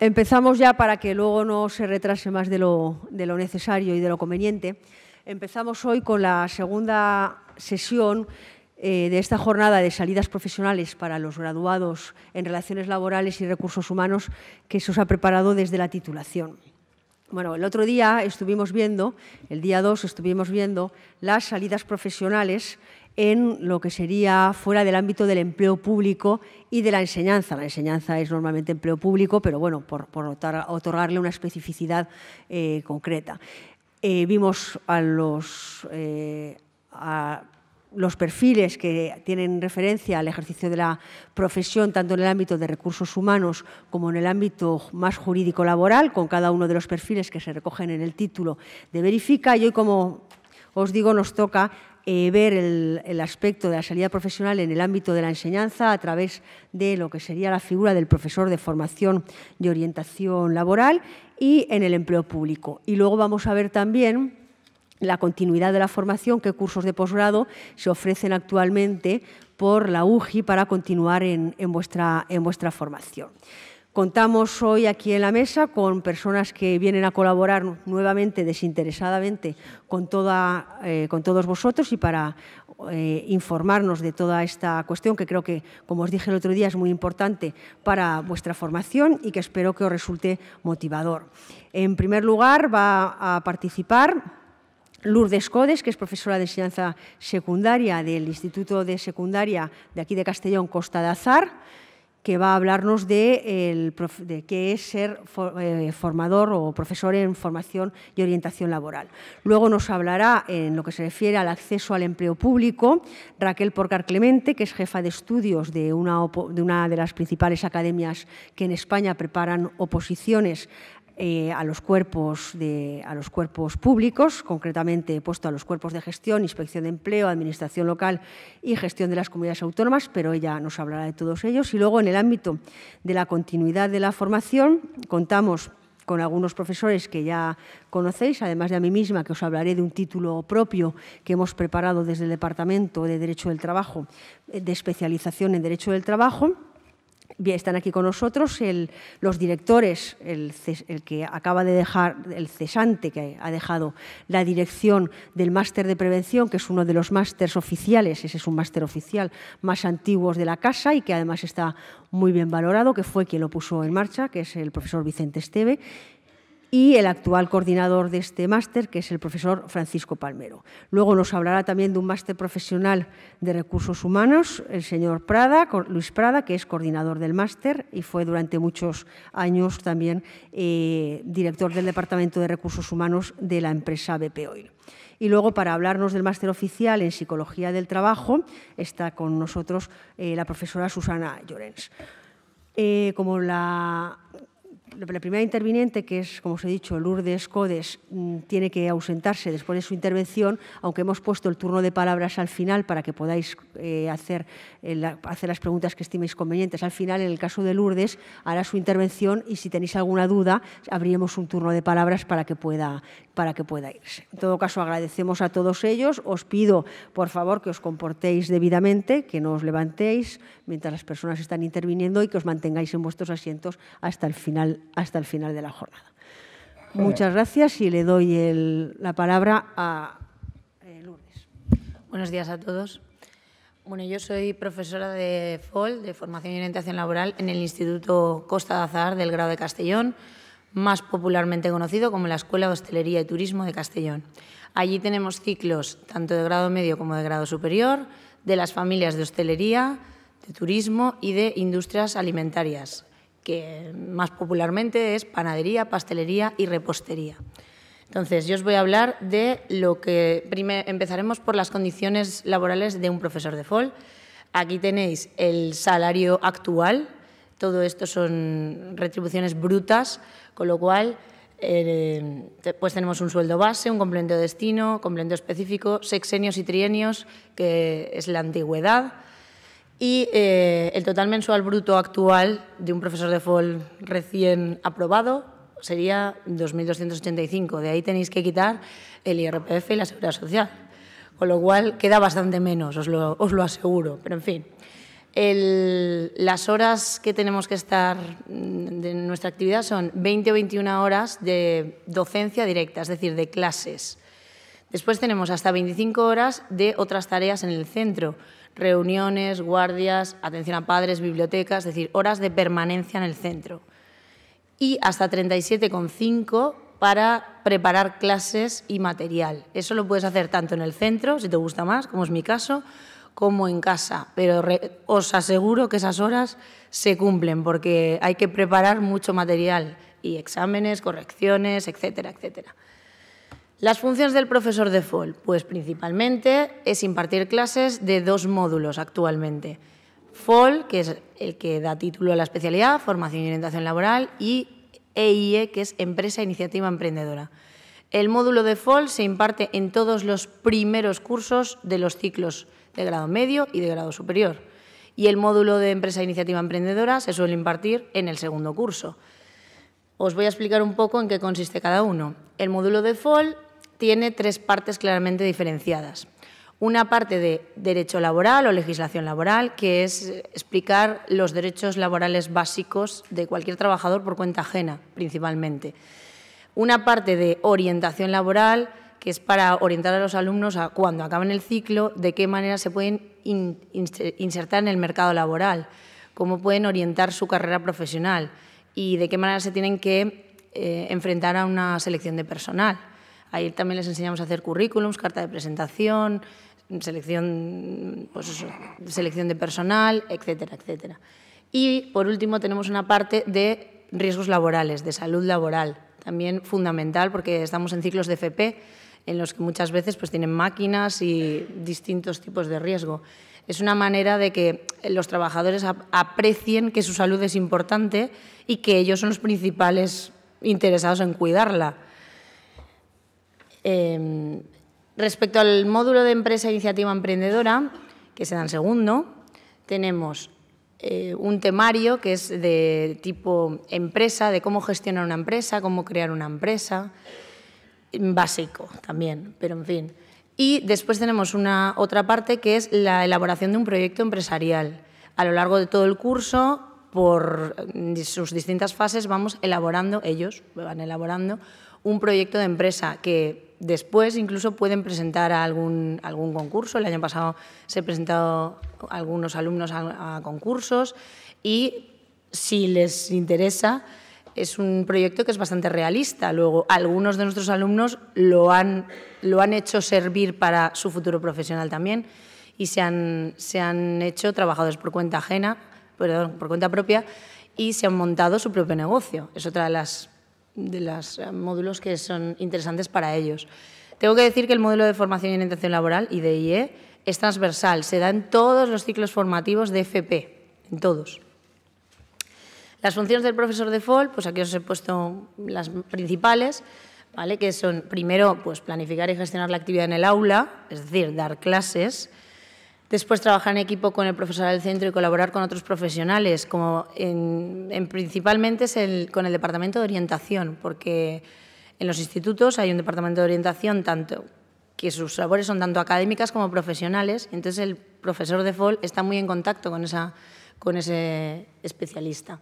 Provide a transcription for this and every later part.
empezamos ya para que luego no se retrase más de lo, necesario y de lo conveniente. Empezamos hoy con la segunda sesión eh, de esta jornada de salidas profesionales para los graduados en relaciones laborales y recursos humanos que se os ha preparado desde la titulación. Bueno, el otro día estuvimos viendo, el día 2 estuvimos viendo las salidas profesionales en lo que sería fuera del ámbito del empleo público y de la enseñanza. La enseñanza es normalmente empleo público, pero bueno, por, otorgarle una especificidad eh, concreta. Eh, vimos eh, a los perfiles que tienen referencia al ejercicio de la profesión, tanto en el ámbito de recursos humanos como en el ámbito más jurídico-laboral, con cada uno de los perfiles que se recogen en el título de Verifica. Y hoy, como os digo, nos toca eh, ver el, aspecto de la salida profesional en el ámbito de la enseñanza a través de lo que sería la figura del profesor de formación y orientación laboral y en el empleo público. Y luego vamos a ver también la continuidad de la formación, qué cursos de posgrado se ofrecen actualmente por la UGI para continuar en vuestra formación. Contamos hoy aquí en la mesa con personas que vienen a colaborar nuevamente, desinteresadamente, con, toda, eh, con todos vosotros y para eh, informarnos de toda esta cuestión que creo que, como os dije el otro día, es muy importante para vuestra formación y que espero que os resulte motivador. En primer lugar, va a participar Lourdes Codes, que es profesora de enseñanza secundaria del Instituto de Secundaria de aquí de Castellón, Costa de Azar que va a hablarnos de, de qué es ser eh, formador o profesor en formación y orientación laboral. Luego nos hablará, en lo que se refiere al acceso al empleo público, Raquel Porcar Clemente, que es jefa de estudios de, una de las principales academias que en España preparan oposiciones eh, a, los cuerpos a los cuerpos públicos, concretamente he puesto a los cuerpos de gestión, inspección de empleo, administración local y gestión de las comunidades autónomas, pero ella nos hablará de todos ellos. Y luego, en el ámbito de la continuidad de la formación, contamos con algunos profesores que ya conocéis, además de a mí misma, que os hablaré de un título propio que hemos preparado desde el Departamento de Derecho del Trabajo, eh, de especialización en Derecho del Trabajo. Bien, están aquí con nosotros los directores, el, que acaba de dejar, el cesante que ha dejado la dirección del máster de prevención, que es uno de los másters oficiales, ese es un máster oficial más antiguos de la casa y que además está muy bien valorado, que fue quien lo puso en marcha, que es el profesor Vicente Esteve, y el actual coordinador de este máster, que es el profesor Francisco Palmero. Luego nos hablará también de un máster profesional de recursos humanos, el señor Prada, Luis Prada, que es coordinador del máster y fue durante muchos años también eh, director del Departamento de Recursos Humanos de la empresa BP Oil. Y luego, para hablarnos del máster oficial en Psicología del Trabajo, está con nosotros eh, la profesora Susana Llorens. Eh, como la la primera interviniente, que es, como os he dicho, Lourdes Codes, mm, tiene que ausentarse después de su intervención, aunque hemos puesto el turno de palabras al final para que podáis eh, hacer, eh, hacer las preguntas que estiméis convenientes. Al final, en el caso de Lourdes, hará su intervención y si tenéis alguna duda, abriremos un turno de palabras para que pueda, para que pueda irse. En todo caso, agradecemos a todos ellos. Os pido, por favor, que os comportéis debidamente, que no os levantéis, mientras las personas están interviniendo y que os mantengáis en vuestros asientos hasta el final, hasta el final de la jornada. Muchas gracias y le doy la palabra a eh, Lourdes. Buenos días a todos. Bueno, yo soy profesora de FOL, de Formación y Orientación Laboral, en el Instituto Costa de Azar del Grado de Castellón, más popularmente conocido como la Escuela de Hostelería y Turismo de Castellón. Allí tenemos ciclos tanto de grado medio como de grado superior, de las familias de hostelería, de turismo y de industrias alimentarias, que más popularmente es panadería, pastelería y repostería. Entonces, yo os voy a hablar de lo que... empezaremos por las condiciones laborales de un profesor de FOL. Aquí tenéis el salario actual, todo esto son retribuciones brutas, con lo cual eh, pues tenemos un sueldo base, un complemento de destino, complemento específico, sexenios y trienios, que es la antigüedad, y eh, el total mensual bruto actual de un profesor de FOL recién aprobado sería 2.285. De ahí tenéis que quitar el IRPF y la Seguridad Social, con lo cual queda bastante menos, os lo, os lo aseguro. Pero, en fin, las horas que tenemos que estar mm, de nuestra actividad son 20 o 21 horas de docencia directa, es decir, de clases. Después tenemos hasta 25 horas de otras tareas en el centro reuniones, guardias, atención a padres, bibliotecas, es decir, horas de permanencia en el centro. Y hasta 37,5 para preparar clases y material. Eso lo puedes hacer tanto en el centro, si te gusta más, como es mi caso, como en casa, pero os aseguro que esas horas se cumplen porque hay que preparar mucho material y exámenes, correcciones, etcétera, etcétera. Las funciones del profesor de FOL, pues principalmente es impartir clases de dos módulos actualmente. FOL, que es el que da título a la especialidad, formación y orientación laboral, y EIE, e, que es Empresa Iniciativa Emprendedora. El módulo de FOL se imparte en todos los primeros cursos de los ciclos de grado medio y de grado superior. Y el módulo de Empresa Iniciativa Emprendedora se suele impartir en el segundo curso. Os voy a explicar un poco en qué consiste cada uno. El módulo de FOL tiene tres partes claramente diferenciadas. Una parte de derecho laboral o legislación laboral, que es explicar los derechos laborales básicos de cualquier trabajador por cuenta ajena, principalmente. Una parte de orientación laboral, que es para orientar a los alumnos a cuando acaben el ciclo, de qué manera se pueden insertar en el mercado laboral, cómo pueden orientar su carrera profesional y de qué manera se tienen que eh, enfrentar a una selección de personal. Ahí también les enseñamos a hacer currículums, carta de presentación, selección, pues selección de personal, etcétera, etcétera. Y por último tenemos una parte de riesgos laborales, de salud laboral, también fundamental porque estamos en ciclos de FP en los que muchas veces pues tienen máquinas y distintos tipos de riesgo. Es una manera de que los trabajadores aprecien que su salud es importante y que ellos son los principales interesados en cuidarla Em, respecto al módulo de empresa e iniciativa emprendedora, que se da en segundo, tenemos eh, un temario que es de tipo empresa, de cómo gestionar una empresa, cómo crear una empresa, básico también, pero en fin. Y después tenemos una otra parte que es la elaboración de un proyecto empresarial. A lo largo de todo el curso, por eh, sus distintas fases, vamos elaborando, ellos van elaborando, un proyecto de empresa que después incluso pueden presentar algún, algún concurso. El año pasado se presentado algunos alumnos a, concursos y si les interesa es un proyecto que es bastante realista. Luego, algunos de nuestros alumnos lo han, lo han hecho servir para su futuro profesional también y se han, se han hecho trabajadores por cuenta ajena, perdón, por cuenta propia y se han montado su propio negocio. Es otra de las de los eh, módulos que son interesantes para ellos. Tengo que decir que el modelo de formación y orientación laboral, IDIE, es transversal, se da en todos los ciclos formativos de FP, en todos. Las funciones del profesor de FOL, pues aquí os he puesto las principales, ¿vale? que son primero pues, planificar y gestionar la actividad en el aula, es decir, dar clases, Después trabajar en equipo con el profesor del centro y colaborar con otros profesionales, como en, principalmente con el departamento de orientación, porque en los institutos hay un departamento de orientación tanto que sus labores son tanto académicas como profesionales, entonces el profesor de FOL está muy en contacto con, esa, con ese especialista.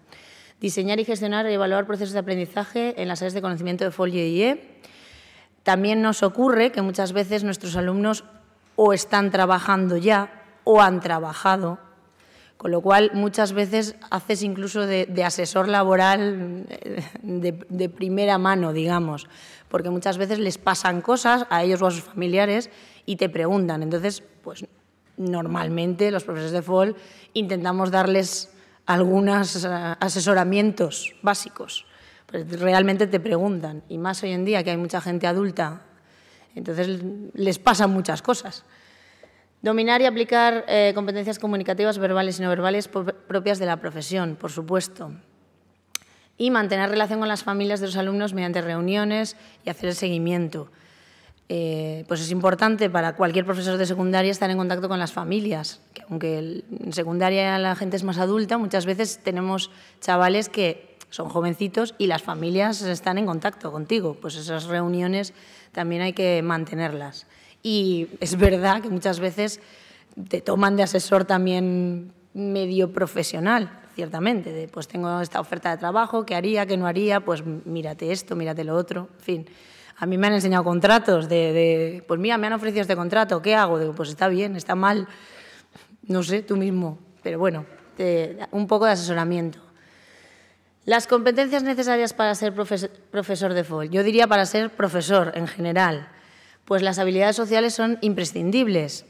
Diseñar y gestionar y evaluar procesos de aprendizaje en las áreas de conocimiento de FOL y IE. E. También nos ocurre que muchas veces nuestros alumnos o están trabajando ya o han trabajado. Con lo cual, muchas veces haces incluso de, asesor laboral eh, de, primera mano, digamos, porque muchas veces les pasan cosas a ellos o a sus familiares y te preguntan. Entonces, pues normalmente los profesores de FOL intentamos darles algunos eh, asesoramientos básicos. Pues realmente te preguntan, y más hoy en día que hay mucha gente adulta entonces les pasan muchas cosas. Dominar y aplicar eh, competencias comunicativas verbales y no verbales propias de la profesión, por supuesto. Y mantener relación con las familias de los alumnos mediante reuniones y hacer el seguimiento. Eh, pues es importante para cualquier profesor de secundaria estar en contacto con las familias, aunque en secundaria la gente es más adulta, muchas veces tenemos chavales que son jovencitos y las familias están en contacto contigo, pues esas reuniones también hay que mantenerlas. Y es verdad que muchas veces te toman de asesor también medio profesional, ciertamente, pues tengo esta oferta de trabajo, ¿qué haría, qué no haría? Pues mírate esto, mírate lo otro, en fin. A mí me han enseñado contratos de, pues mira, me han ofrecido este contrato, ¿qué hago? Digo, pues está bien, está mal, no sé, tú mismo, pero bueno, un poco de asesoramiento. Las competencias necesarias para ser profesor de FOL, yo diría para ser profesor en general, pues las habilidades sociales son imprescindibles.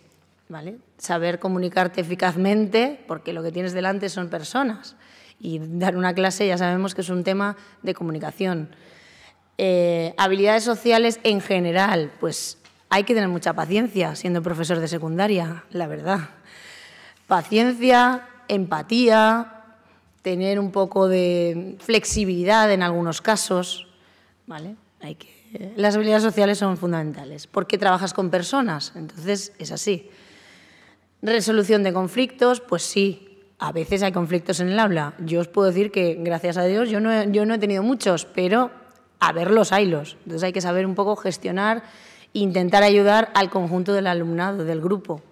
¿vale? Saber comunicarte eficazmente, porque lo que tienes delante son personas. Y dar una clase ya sabemos que es un tema de comunicación. Eh, habilidades sociales en general, pues hay que tener mucha paciencia siendo profesor de secundaria, la verdad. Paciencia, empatía, tener un poco de flexibilidad en algunos casos, ¿vale? las habilidades sociales son fundamentales, porque trabajas con personas, entonces es así. Resolución de conflictos, pues sí, a veces hay conflictos en el aula. Yo os puedo decir que, gracias a Dios, yo no he, yo no he tenido muchos, pero a verlos haylos. Entonces hay que saber un poco gestionar e intentar ayudar al conjunto del alumnado, del grupo.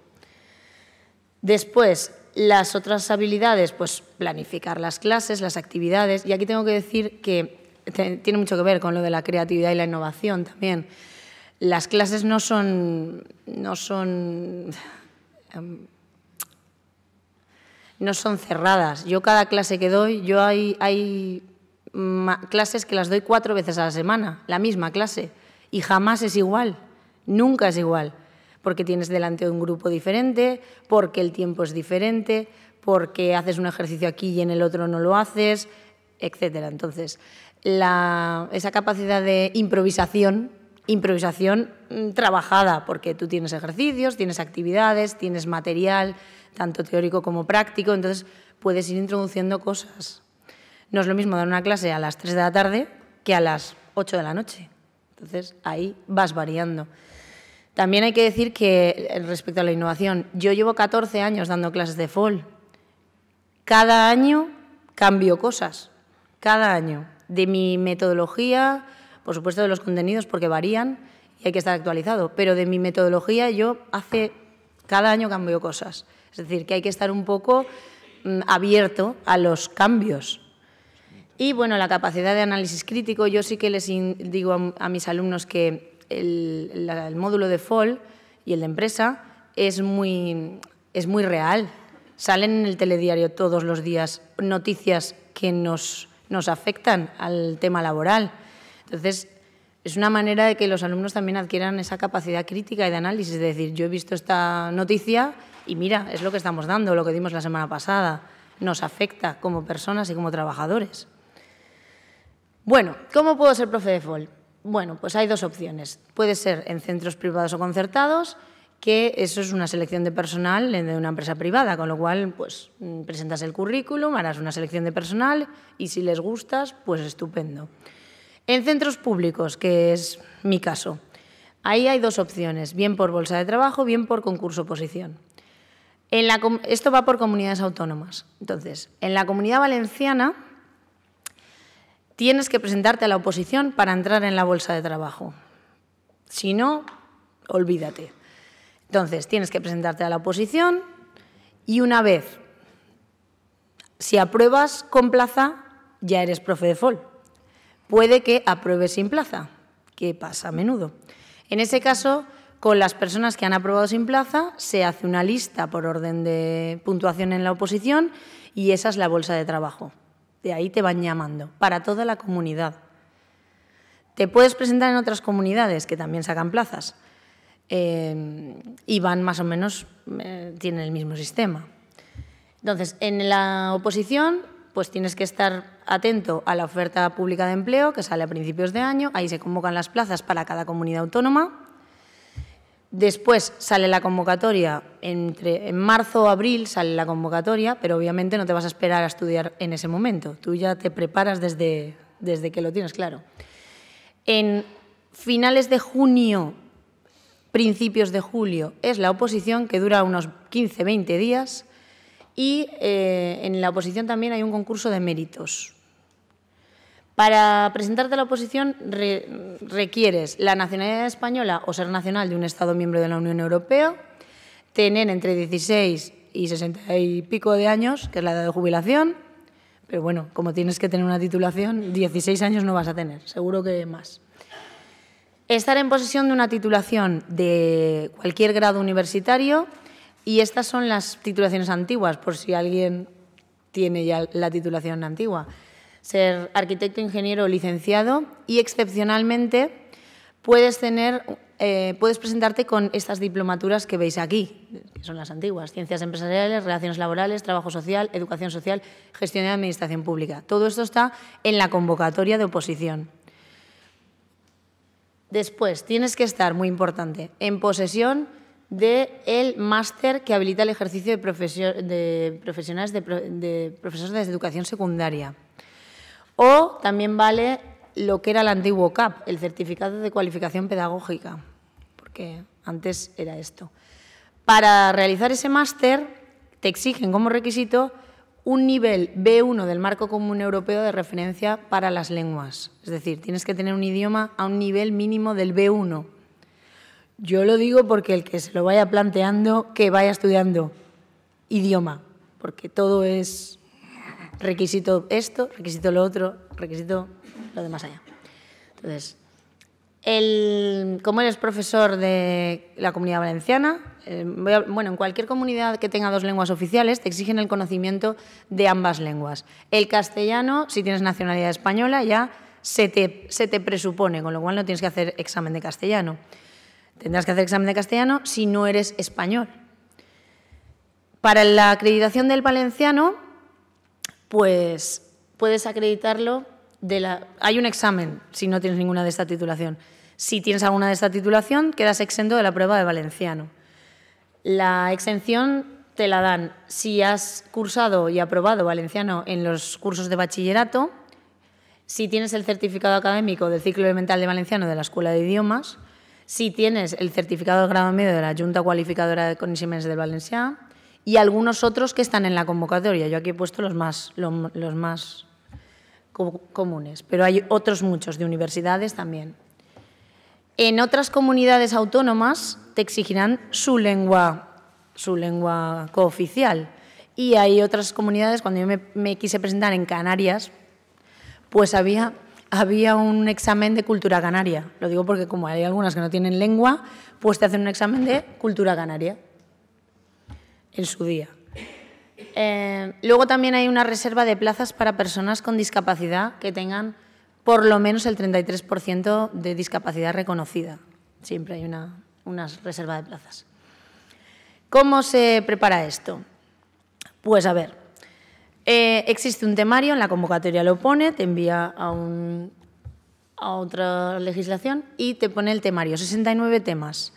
Después, las otras habilidades, pues planificar las clases, las actividades. Y aquí tengo que decir que tiene mucho que ver con lo de la creatividad y la innovación también. Las clases no son, no son, em, no son cerradas. Yo cada clase que doy, yo hay, hay clases que las doy cuatro veces a la semana, la misma clase, y jamás es igual, nunca es igual porque tienes delante de un grupo diferente, porque el tiempo es diferente, porque haces un ejercicio aquí y en el otro no lo haces, etcétera. Entonces, esa capacidad de improvisación, improvisación mm, trabajada, porque tú tienes ejercicios, tienes actividades, tienes material, tanto teórico como práctico, entonces puedes ir introduciendo cosas. No es lo mismo dar una clase a las 3 de la tarde que a las 8 de la noche. Entonces ahí vas variando. También hay que decir que eh, respecto a la innovación, yo llevo 14 años dando clases de FOL. Cada año cambio cosas, cada año, de mi metodología, por supuesto de los contenidos porque varían y hay que estar actualizado, pero de mi metodología yo hace cada año cambio cosas. Es decir, que hay que estar un poco mm, abierto a los cambios. Y bueno, la capacidad de análisis crítico, yo sí que les digo a, mis alumnos que el, módulo de FOL y el de empresa es muy, es muy real. Salen en el telediario todos los días noticias que nos, nos afectan al tema laboral. Entonces, es una manera de que los alumnos también adquieran esa capacidad crítica y de análisis, de decir, yo he visto esta noticia y mira, es lo que estamos dando, lo que dimos la semana pasada, nos afecta como personas y como trabajadores. Bueno, ¿cómo puedo ser profe de FOL? Bueno, pues hay dos opciones. Puede ser en centros privados o concertados, que eso es una selección de personal de una empresa privada, con lo cual pues mm, presentas el currículum, harás una selección de personal y si les gustas, pues estupendo. En centros públicos, que es mi caso, ahí hay dos opciones, bien por bolsa de trabajo, bien por concurso oposición esto va por comunidades autónomas. Entonces, en la comunidad valenciana tienes que presentarte a la oposición para entrar en la bolsa de trabajo. Si no, olvídate. Entonces, tienes que presentarte a la oposición y una vez, si apruebas con plaza, ya eres profe de FOL. Puede que apruebes sin plaza, que pasa a menudo. En ese caso, con las personas que han aprobado sin plaza, se hace una lista por orden de puntuación en la oposición y esa es la bolsa de trabajo de ahí te van llamando, para toda la comunidad. Te puedes presentar en otras comunidades que también sacan plazas eh, y van más o menos, eh, tienen el mismo sistema. Entonces, en la oposición, pues tienes que estar atento a la oferta pública de empleo que sale a principios de año, ahí se convocan las plazas para cada comunidad autónoma Después sale la convocatoria, entre, en marzo o abril sale la convocatoria, pero obviamente no te vas a esperar a estudiar en ese momento, tú ya te preparas desde, desde que lo tienes claro. En finales de junio, principios de julio, es la oposición que dura unos 15-20 días y eh, en la oposición también hay un concurso de méritos, para presentarte a la oposición requieres la nacionalidad española o ser nacional de un Estado miembro de la Unión Europea, tener entre 16 y 60 y pico de años, que es la edad de jubilación, pero bueno, como tienes que tener una titulación, 16 años no vas a tener, seguro que más. Estar en posesión de una titulación de cualquier grado universitario y estas son las titulaciones antiguas, por si alguien tiene ya la titulación antigua ser arquitecto, ingeniero o licenciado y excepcionalmente puedes tener eh, puedes presentarte con estas diplomaturas que veis aquí, que son las antiguas, Ciencias Empresariales, Relaciones Laborales, Trabajo Social, Educación Social, Gestión de Administración Pública. Todo esto está en la convocatoria de oposición. Después, tienes que estar, muy importante, en posesión del máster que habilita el ejercicio de, de profesores de educación secundaria. O también vale lo que era el antiguo CAP, el certificado de cualificación pedagógica, porque antes era esto. Para realizar ese máster te exigen como requisito un nivel B1 del marco común europeo de referencia para las lenguas. Es decir, tienes que tener un idioma a un nivel mínimo del B1. Yo lo digo porque el que se lo vaya planteando, que vaya estudiando idioma, porque todo es requisito esto, requisito lo otro, requisito lo demás allá. Entonces, el, como eres profesor de la comunidad valenciana, eh, bueno, en cualquier comunidad que tenga dos lenguas oficiales te exigen el conocimiento de ambas lenguas. El castellano, si tienes nacionalidad española, ya se te, se te presupone, con lo cual no tienes que hacer examen de castellano. Tendrás que hacer examen de castellano si no eres español. Para la acreditación del valenciano, pues puedes acreditarlo. De la... Hay un examen si no tienes ninguna de esta titulación. Si tienes alguna de esta titulación, quedas exento de la prueba de valenciano. La exención te la dan si has cursado y aprobado valenciano en los cursos de bachillerato, si tienes el certificado académico del ciclo elemental de valenciano de la Escuela de Idiomas, si tienes el certificado de grado medio de la Junta Cualificadora de conocimientos de Valenciano, y algunos otros que están en la convocatoria. Yo aquí he puesto los más, los, más comunes, pero hay otros muchos de universidades también. En otras comunidades autónomas te exigirán su lengua, su lengua cooficial. Y hay otras comunidades, cuando yo me, quise presentar en Canarias, pues había, había, un examen de cultura canaria. Lo digo porque como hay algunas que no tienen lengua, pues te hacen un examen de cultura canaria en su día. Eh, luego también hay una reserva de plazas para personas con discapacidad que tengan por lo menos el 33% de discapacidad reconocida. Siempre hay una, reserva de plazas. ¿Cómo se prepara esto? Pues a ver, eh, existe un temario, en la convocatoria lo pone, te envía a, un, a otra legislación y te pone el temario, 69 temas,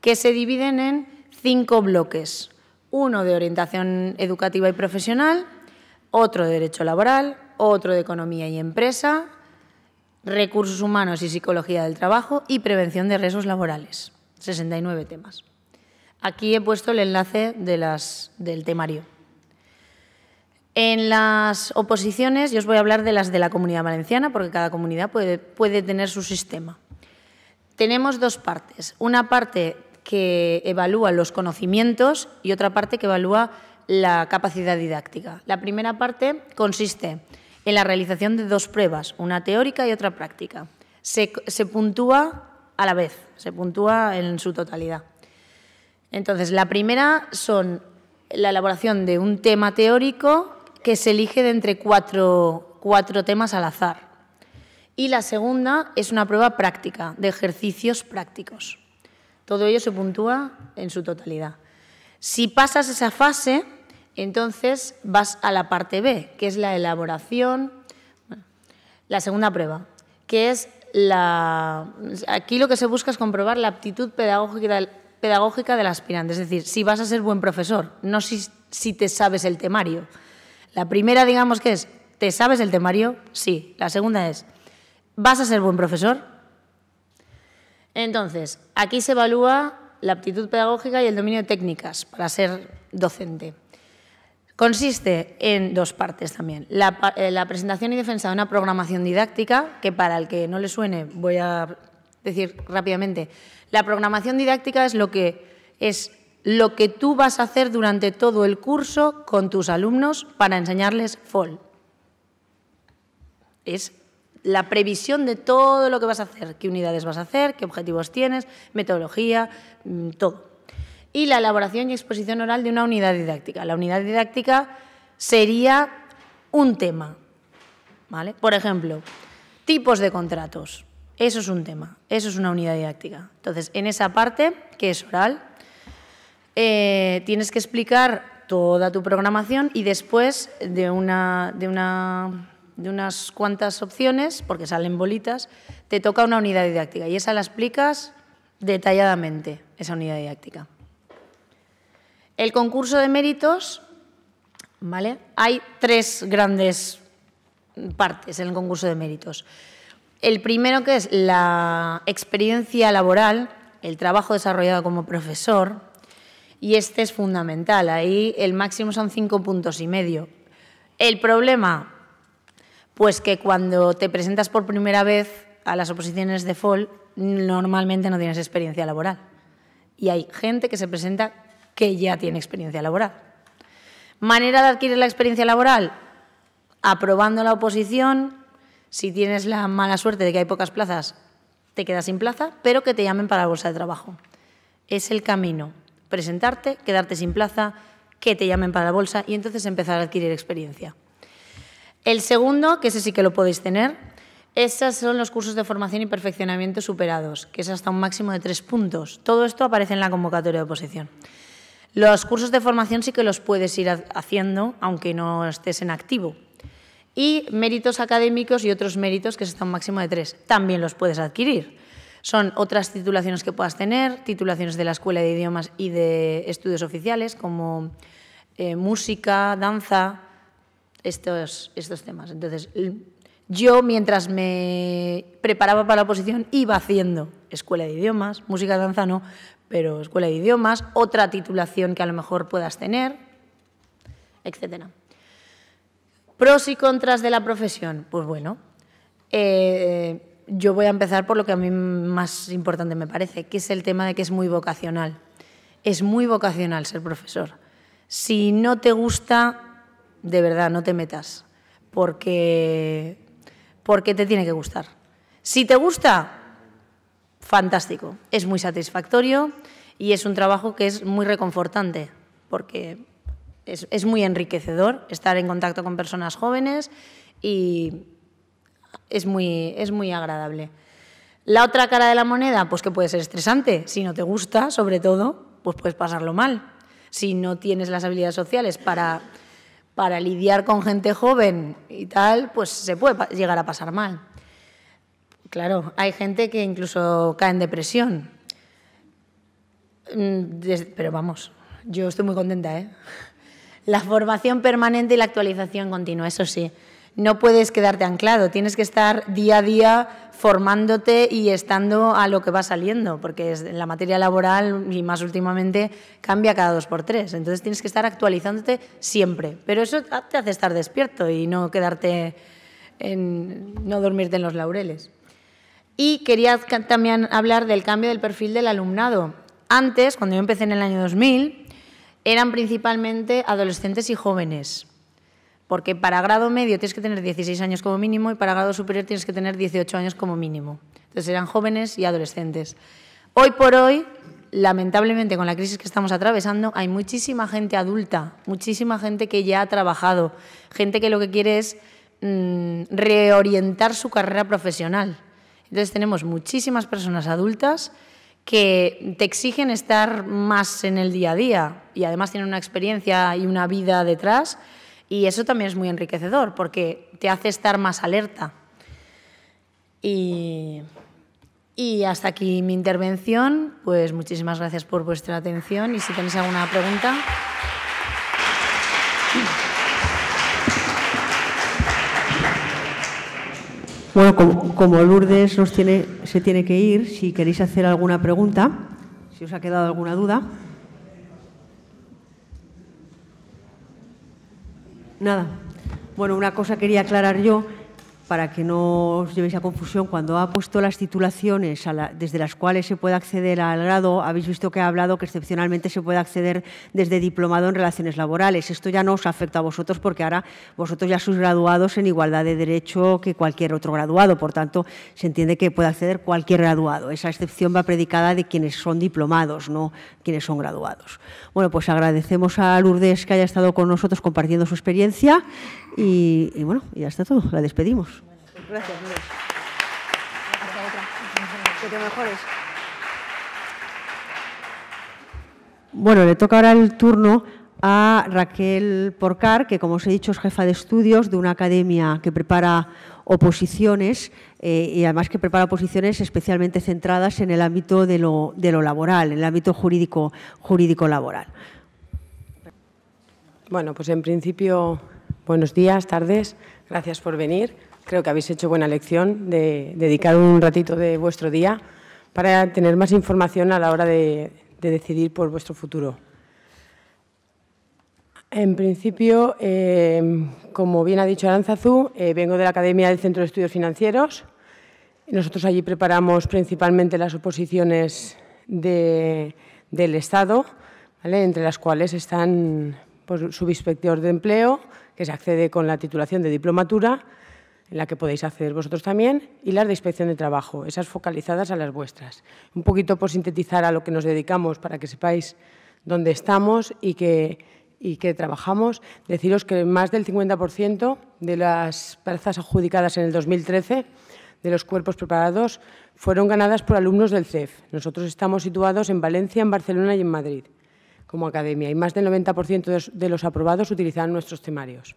que se dividen en cinco bloques uno de orientación educativa y profesional, otro de derecho laboral, otro de economía y empresa, recursos humanos y psicología del trabajo y prevención de riesgos laborales. 69 temas. Aquí he puesto el enlace del temario. En las oposiciones, yo os voy a hablar de las de la comunidad valenciana, porque cada comunidad puede, puede tener su sistema. Tenemos dos partes. Una parte que evalúa los conocimientos y otra parte que evalúa la capacidad didáctica. La primera parte consiste en la realización de dos pruebas, una teórica y otra práctica. Se, puntúa a la vez, se puntúa en su totalidad. Entonces, la primera son la elaboración de un tema teórico que se elige de entre cuatro, cuatro temas al azar. Y la segunda es una prueba práctica, de ejercicios prácticos. Todo ello se puntúa en su totalidad. Si pasas esa fase, entonces vas a la parte B, que es la elaboración, la segunda prueba, que es la... Aquí lo que se busca es comprobar la aptitud pedagógica, pedagógica del aspirante, es decir, si vas a ser buen profesor, no si, si te sabes el temario. La primera, digamos que es, ¿te sabes el temario? Sí. La segunda es, ¿vas a ser buen profesor? Entonces, aquí se evalúa la aptitud pedagógica y el dominio de técnicas para ser docente. Consiste en dos partes también. Eh, la, presentación y defensa de una programación didáctica, que para el que no le suene voy a decir rápidamente. La programación didáctica es lo que, es lo que tú vas a hacer durante todo el curso con tus alumnos para enseñarles FOL. Es la previsión de todo lo que vas a hacer, qué unidades vas a hacer, qué objetivos tienes, metodología, mm, todo. Y la elaboración y exposición oral de una unidad didáctica. La unidad didáctica sería un tema, ¿vale? Por ejemplo, tipos de contratos. Eso es un tema, eso es una unidad didáctica. Entonces, en esa parte, que es oral, eh, tienes que explicar toda tu programación y después de una, de una de unas cuantas opciones, porque salen bolitas, te toca una unidad didáctica y esa la explicas detalladamente, esa unidad didáctica. El concurso de méritos, ¿vale? Hay tres grandes partes en el concurso de méritos. El primero que es la experiencia laboral, el trabajo desarrollado como profesor, y este es fundamental. Ahí el máximo son cinco puntos y medio. El problema pues que cuando te presentas por primera vez a las oposiciones de FOL, normalmente no tienes experiencia laboral. Y hay gente que se presenta que ya tiene experiencia laboral. ¿Manera de adquirir la experiencia laboral? Aprobando la oposición. Si tienes la mala suerte de que hay pocas plazas, te quedas sin plaza, pero que te llamen para la bolsa de trabajo. Es el camino. Presentarte, quedarte sin plaza, que te llamen para la bolsa y entonces empezar a adquirir experiencia. El segundo, que ese sí que lo podéis tener, esos son los cursos de formación y perfeccionamiento superados, que es hasta un máximo de tres puntos. Todo esto aparece en la convocatoria de oposición. Los cursos de formación sí que los puedes ir haciendo, aunque no estés en activo. Y méritos académicos y otros méritos, que es hasta un máximo de tres, también los puedes adquirir. Son otras titulaciones que puedas tener, titulaciones de la Escuela de Idiomas y de Estudios Oficiales, como eh, música, danza, estos, estos temas. Entonces, yo mientras me preparaba para la oposición iba haciendo escuela de idiomas, música danza no, pero escuela de idiomas, otra titulación que a lo mejor puedas tener, etcétera. Pros y contras de la profesión. Pues bueno, eh, yo voy a empezar por lo que a mí más importante me parece, que es el tema de que es muy vocacional. Es muy vocacional ser profesor. Si no te gusta, de verdad, no te metas, porque, porque te tiene que gustar. Si te gusta, fantástico, es muy satisfactorio y es un trabajo que es muy reconfortante, porque es, muy enriquecedor estar en contacto con personas jóvenes y es muy, es muy agradable. La otra cara de la moneda, pues que puede ser estresante. Si no te gusta, sobre todo, pues puedes pasarlo mal. Si no tienes las habilidades sociales para para lidiar con gente joven y tal, pues se puede llegar a pasar mal. Claro, hay gente que incluso cae en depresión. Mm, pero vamos, yo estoy muy contenta, ¿eh? La formación permanente y la actualización continua, eso sí. No puedes quedarte anclado, tienes que estar día a día formándote y estando a lo que va saliendo, porque es, la materia laboral y más últimamente cambia cada dos por tres. Entonces tienes que estar actualizándote siempre, pero eso te hace estar despierto y no quedarte en, no dormirte en los laureles. Y quería también hablar del cambio del perfil del alumnado. Antes, cuando yo empecé en el año 2000, eran principalmente adolescentes y jóvenes porque para grado medio tienes que tener 16 años como mínimo y para grado superior tienes que tener 18 años como mínimo. Entonces eran jóvenes y adolescentes. Hoy por hoy, lamentablemente con la crisis que estamos atravesando, hay muchísima gente adulta, muchísima gente que ya ha trabajado, gente que lo que quiere es mm, reorientar su carrera profesional. Entonces tenemos muchísimas personas adultas que te exigen estar más en el día a día y además tienen una experiencia y una vida detrás y eso también es muy enriquecedor porque te hace estar más alerta. Y, hasta aquí mi intervención. Pues muchísimas gracias por vuestra atención y si tenéis alguna pregunta. Bueno, como, Lourdes se tiene que ir, si queréis hacer alguna pregunta, si os ha quedado alguna duda. Nada. Bueno, una cosa quería aclarar yo para que no os llevéis a confusión, cuando ha puesto las titulaciones desde las cuales se puede acceder al grado, habéis visto que ha hablado que excepcionalmente se puede acceder desde diplomado en relaciones laborales. Esto ya no os afecta a vosotros porque ahora vosotros ya sois graduados en igualdad de derecho que cualquier otro graduado. Por tanto, se entiende que puede acceder cualquier graduado. Esa excepción va predicada de quienes son diplomados, no quienes son graduados. Bueno, pues agradecemos a Lourdes que haya estado con nosotros compartiendo su experiencia. Y, bueno, ya está todo, la despedimos. Gracias, Bueno, le toca ahora el turno a Raquel Porcar, que como os he dicho es jefa de estudios de una academia que prepara oposiciones eh, y además que prepara oposiciones especialmente centradas en el ámbito de lo, de lo laboral, en el ámbito jurídico, jurídico laboral. Bueno, pues en principio Buenos días, tardes. Gracias por venir. Creo que habéis hecho buena lección de dedicar un ratito de vuestro día para tener más información a la hora de, decidir por vuestro futuro. En principio, em, como bien ha dicho Aranzazú, eh, vengo de la Academia del Centro de Estudios Financieros. Nosotros allí preparamos principalmente las oposiciones del Estado, entre las cuales están pues, subinspector de empleo, que se accede con la titulación de diplomatura, en la que podéis acceder vosotros también, y las de inspección de trabajo, esas focalizadas a las vuestras. Un poquito por sintetizar a lo que nos dedicamos para que sepáis dónde estamos y qué que trabajamos, deciros que más del 50% de las plazas adjudicadas en el 2013 de los cuerpos preparados fueron ganadas por alumnos del CEF. Nosotros estamos situados en Valencia, en Barcelona y en Madrid como academia y más del 90% de los aprobados utilizaban nuestros temarios.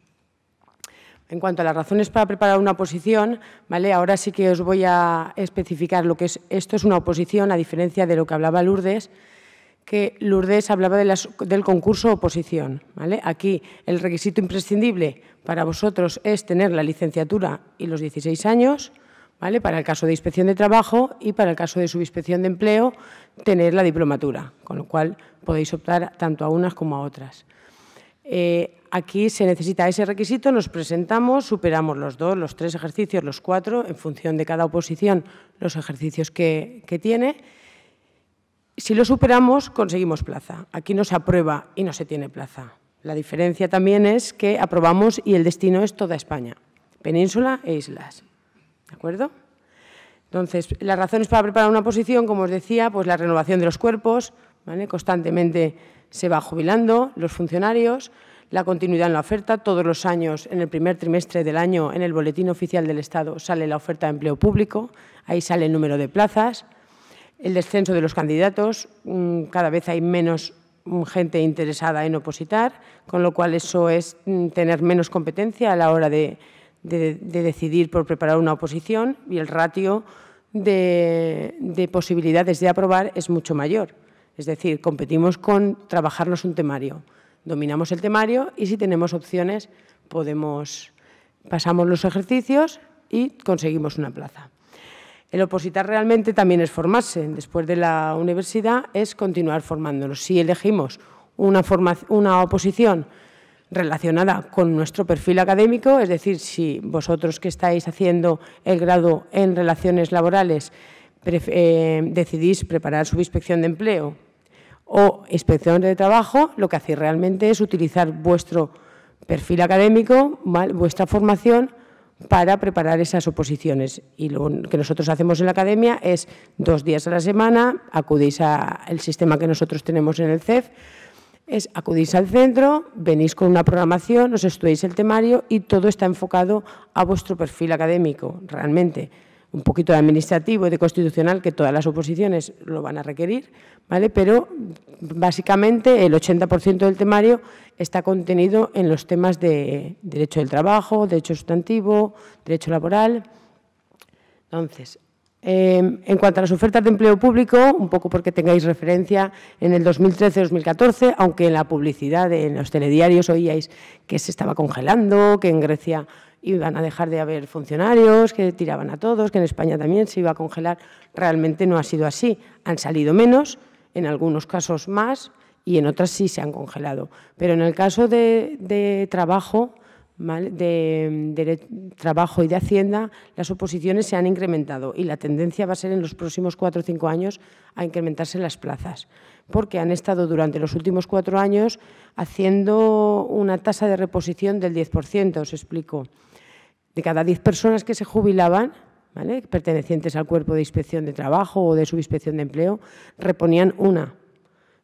En cuanto a las razones para preparar una oposición, ¿vale? ahora sí que os voy a especificar lo que es. Esto es una oposición, a diferencia de lo que hablaba Lourdes, que Lourdes hablaba de del concurso oposición. ¿vale? Aquí el requisito imprescindible para vosotros es tener la licenciatura y los 16 años. Para el caso de inspección de trabajo y para el caso de subinspección de empleo, tener la diplomatura, con lo cual podéis optar tanto a unas como a otras. Eh, aquí se necesita ese requisito, nos presentamos, superamos los dos, los tres ejercicios, los cuatro, en función de cada oposición, los ejercicios que, que tiene. Si lo superamos, conseguimos plaza. Aquí no se aprueba y no se tiene plaza. La diferencia también es que aprobamos y el destino es toda España, península e islas acuerdo? Entonces, las razones para preparar una posición, como os decía, pues la renovación de los cuerpos, constantemente se va jubilando los funcionarios, la continuidad en la oferta, todos los años, en el primer trimestre del año, en el Boletín Oficial del Estado sale la oferta de empleo público, ahí sale el número de plazas, el descenso de los candidatos, mm, cada vez hay menos mm, gente interesada en opositar, con lo cual eso es mm, tener menos competencia a la hora de de, decidir por preparar una oposición y el ratio de, posibilidades de aprobar es mucho mayor. Es decir, competimos con trabajarnos un temario. Dominamos el temario y si tenemos opciones podemos pasamos los ejercicios y conseguimos una plaza. El opositar realmente también es formarse. Después de la universidad es continuar formándonos. Si elegimos una, una oposición relacionada con nuestro perfil académico, es decir, si vosotros que estáis haciendo el grado en relaciones laborales eh, decidís preparar subinspección de empleo o inspección de trabajo, lo que hacéis realmente es utilizar vuestro perfil académico, vuestra formación, para preparar esas oposiciones. Y lo que nosotros hacemos en la academia es dos días a la semana, acudís al sistema que nosotros tenemos en el CEF, es acudís al centro, venís con una programación, os estudiáis el temario y todo está enfocado a vuestro perfil académico, realmente. Un poquito de administrativo y de constitucional, que todas las oposiciones lo van a requerir, ¿vale? pero básicamente el 80% del temario está contenido en los temas de derecho del trabajo, derecho sustantivo, derecho laboral. Entonces, Em, en cuanto a las ofertas de empleo público, un poco porque tengáis referencia, en el 2013-2014, aunque en la publicidad, en los telediarios oíais que se estaba congelando, que en Grecia iban a dejar de haber funcionarios, que tiraban a todos, que en España también se iba a congelar, realmente no ha sido así. Han salido menos, en algunos casos más, y en otras sí se han congelado. Pero en el caso de trabajo de, trabajo y de hacienda, las oposiciones se han incrementado y la tendencia va a ser en los próximos cuatro o cinco años a incrementarse las plazas, porque han estado durante los últimos cuatro años haciendo una tasa de reposición del 10%, os explico. De cada 10 personas que se jubilaban, pertenecientes al cuerpo de inspección de trabajo o de subinspección de empleo, reponían una.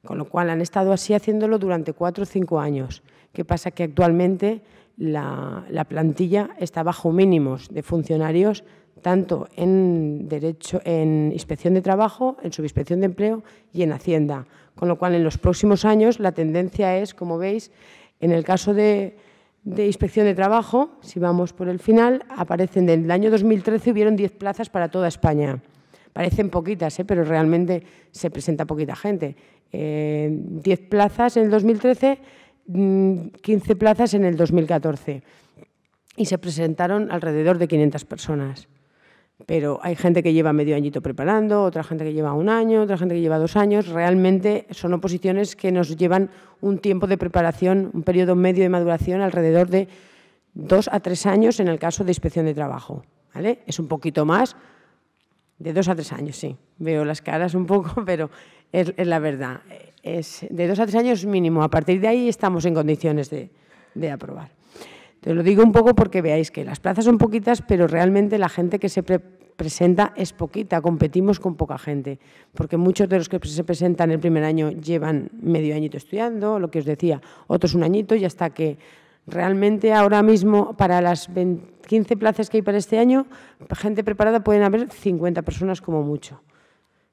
Con lo cual han estado así haciéndolo durante cuatro o cinco años. ¿Qué pasa? Que actualmente la, plantilla está bajo mínimos de funcionarios tanto en, derecho, en inspección de trabajo, en subinspección de empleo y en Hacienda. Con lo cual, en los próximos años, la tendencia es, como veis, en el caso de, inspección de trabajo, si vamos por el final, aparecen del año 2013 hubieron 10 plazas para toda España. Parecen poquitas, ¿eh? pero realmente se presenta poquita gente. Eh, diez 10 plazas en el 2013 15 mm, plazas en el 2014 y se presentaron alrededor de 500 personas. Pero hay gente que lleva medio añito preparando, otra gente que lleva un año, otra gente que lleva dos años. Realmente son oposiciones que nos llevan un tiempo de preparación, un periodo medio de maduración alrededor de dos a tres años en el caso de inspección de trabajo. ¿vale? Es un poquito más, de dos a tres años, sí. Veo las caras un poco, pero es, la verdad. Es de dos a tres años mínimo. A partir de ahí estamos en condiciones de, aprobar. Te lo digo un poco porque veáis que las plazas son poquitas, pero realmente la gente que se presenta es poquita, competimos con poca gente, porque muchos de los que se presentan el primer año llevan medio añito estudiando, lo que os decía, otros un añito y hasta que realmente ahora mismo para las 15 plazas que hay para este año, gente preparada pueden haber 50 personas como mucho.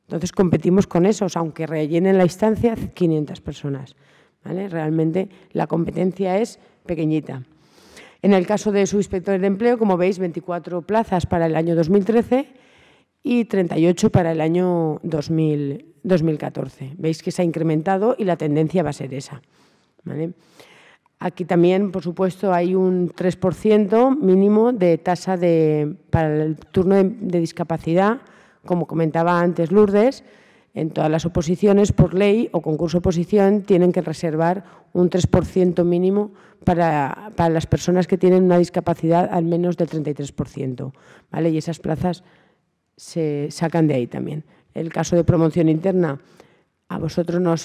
Entonces competimos con esos, aunque rellenen la instancia 500 personas. ¿vale? Realmente la competencia es pequeñita. En el caso de subinspectores de empleo, como veis, 24 plazas para el año 2013 y 38 para el año 2000, 2014. Veis que se ha incrementado y la tendencia va a ser esa. ¿vale? Aquí también, por supuesto, hay un 3% mínimo de tasa de, para el turno de discapacidad como comentaba antes Lourdes, en todas las oposiciones, por ley o concurso oposición, tienen que reservar un 3% mínimo para, las personas que tienen una discapacidad al menos del 33%. ¿vale? Y esas plazas se sacan de ahí también. El caso de promoción interna, a vosotros no,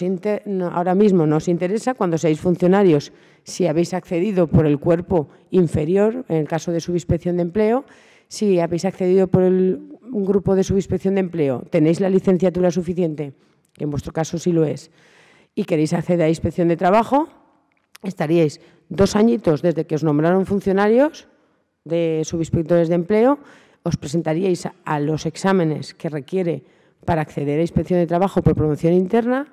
ahora mismo nos interesa cuando seáis funcionarios, si habéis accedido por el cuerpo inferior, en el caso de subinspección de empleo, si habéis accedido por el un grupo de subinspección de empleo, tenéis la licenciatura suficiente, que en vuestro caso sí lo es, y queréis acceder a inspección de trabajo, estaríais dos añitos desde que os nombraron funcionarios de subinspectores de empleo, os presentaríais a los exámenes que requiere para acceder a inspección de trabajo por promoción interna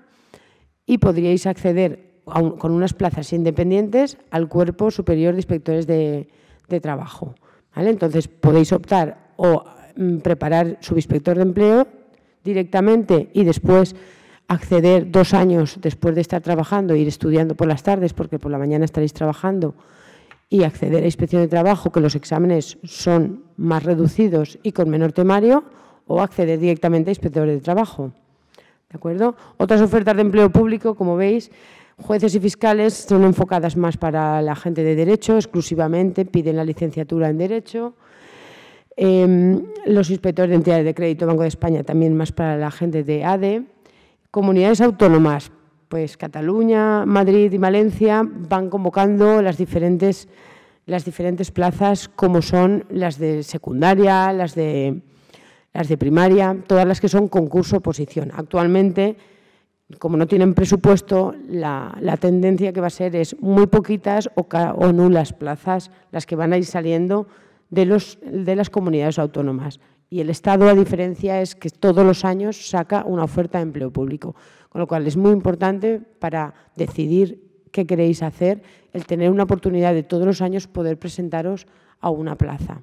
y podríais acceder con unas plazas independientes al cuerpo superior de inspectores de, trabajo. ¿vale? Entonces podéis optar o Mm, preparar subinspector de empleo directamente y después acceder dos años después de estar trabajando, ir estudiando por las tardes, porque por la mañana estaréis trabajando, y acceder a inspección de trabajo, que los exámenes son más reducidos y con menor temario, o acceder directamente a inspectores de trabajo. ¿De acuerdo? Otras ofertas de empleo público, como veis, jueces y fiscales son enfocadas más para la gente de derecho, exclusivamente piden la licenciatura en derecho, Em, los inspectores de entidades de crédito, Banco de España, también más para la gente de ADE. Comunidades autónomas, pues Cataluña, Madrid y Valencia van convocando las diferentes, las diferentes plazas, como son las de secundaria, las de, las de primaria, todas las que son concurso-oposición. Actualmente, como no tienen presupuesto, la, la, tendencia que va a ser es muy poquitas o, o nulas plazas las que van a ir saliendo de, las comunidades autónomas. Y el Estado, a diferencia, es que todos los años saca una oferta de empleo público, con lo cual es muy importante para decidir qué queréis hacer, el tener una oportunidad de todos los años poder presentaros a una plaza,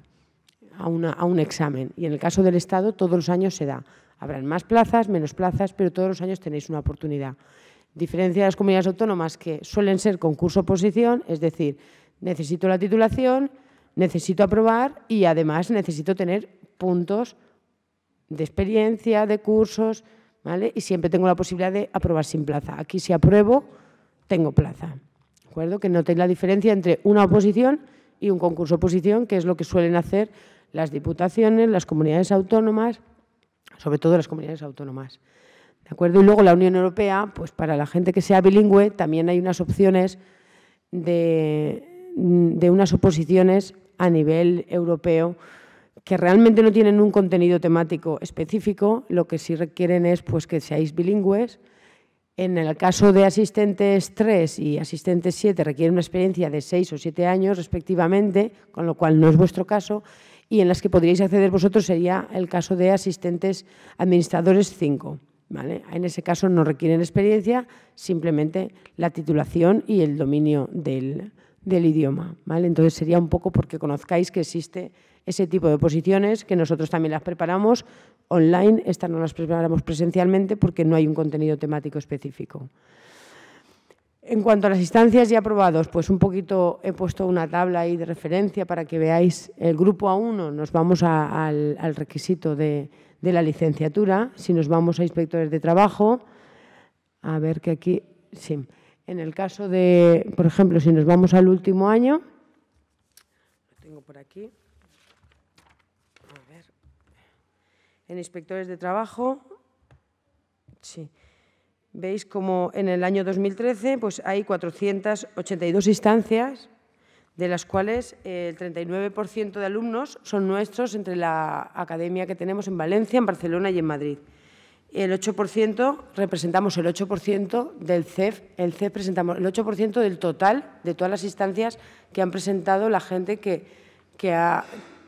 a, a un examen. Y en el caso del Estado, todos los años se da. Habrán más plazas, menos plazas, pero todos los años tenéis una oportunidad. Diferencia de las comunidades autónomas que suelen ser concurso-oposición, es decir, necesito la titulación, necesito aprobar y además necesito tener puntos de experiencia, de cursos, ¿vale? Y siempre tengo la posibilidad de aprobar sin plaza. Aquí si apruebo, tengo plaza. ¿De acuerdo? Que notéis la diferencia entre una oposición y un concurso oposición, que es lo que suelen hacer las diputaciones, las comunidades autónomas, sobre todo las comunidades autónomas. ¿De acuerdo? Y luego la Unión Europea, pues para la gente que sea bilingüe, también hay unas opciones de, de unas oposiciones a nivel europeo que realmente no tienen un contenido temático específico, lo que sí requieren es pues, que seáis bilingües. En el caso de asistentes 3 y asistentes 7 requieren una experiencia de 6 o 7 años respectivamente, con lo cual no es vuestro caso, y en las que podríais acceder vosotros sería el caso de asistentes administradores 5. ¿vale? En ese caso no requieren experiencia, simplemente la titulación y el dominio del, del idioma. ¿vale? Entonces sería un poco porque conozcáis que existe ese tipo de posiciones, que nosotros también las preparamos online, estas no las preparamos presencialmente porque no hay un contenido temático específico. En cuanto a las instancias ya aprobados, pues un poquito he puesto una tabla ahí de referencia para que veáis el grupo A1, nos vamos al, requisito de, de la licenciatura, si nos vamos a inspectores de trabajo, a ver que aquí, sí, en el caso de, por ejemplo, si nos vamos al último año, lo tengo por aquí. En inspectores de trabajo, sí. Veis como en el año 2013 pues hay 482 instancias, de las cuales el 39% de alumnos son nuestros entre la academia que tenemos en Valencia, en Barcelona y en Madrid el 8% representamos el 8% del CEF, el CEF presentamos el 8% del total de todas las instancias que han presentado la gente que, ha,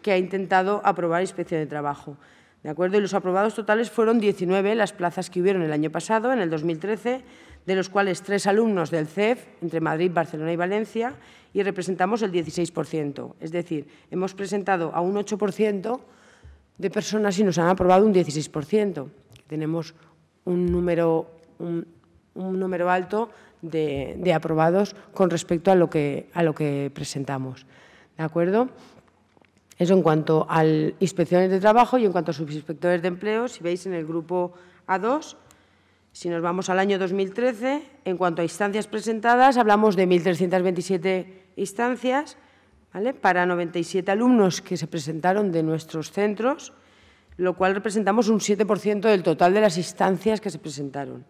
ha intentado aprobar inspección de trabajo. ¿De acuerdo? Y los aprobados totales fueron 19 las plazas que hubieron el año pasado, en el 2013, de los cuales tres alumnos del CEF, entre Madrid, Barcelona y Valencia, y representamos el 16%. Es decir, hemos presentado a un 8% de personas y nos han aprobado un 16% tenemos un número, un, número alto de, aprobados con respecto a lo que, a lo que presentamos. ¿De acuerdo? Eso en cuanto a inspecciones de trabajo y en cuanto a subinspectores de empleo, si veis en el grupo A2, si nos vamos al año 2013, en cuanto a instancias presentadas, hablamos de 1.327 instancias ¿vale? para 97 alumnos que se presentaron de nuestros centros lo cual representamos un 7% del total de las instancias que se presentaron.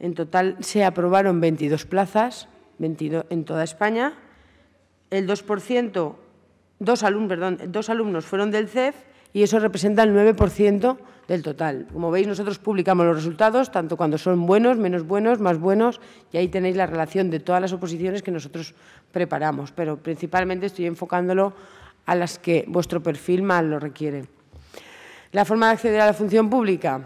En total se aprobaron 22 plazas 22, en toda España. El 2%, dos, dos alumnos fueron del CEF y eso representa el 9% del total. Como veis, nosotros publicamos los resultados, tanto cuando son buenos, menos buenos, más buenos, y ahí tenéis la relación de todas las oposiciones que nosotros preparamos, pero principalmente estoy enfocándolo a las que vuestro perfil más lo requiere. La forma de acceder a la función pública,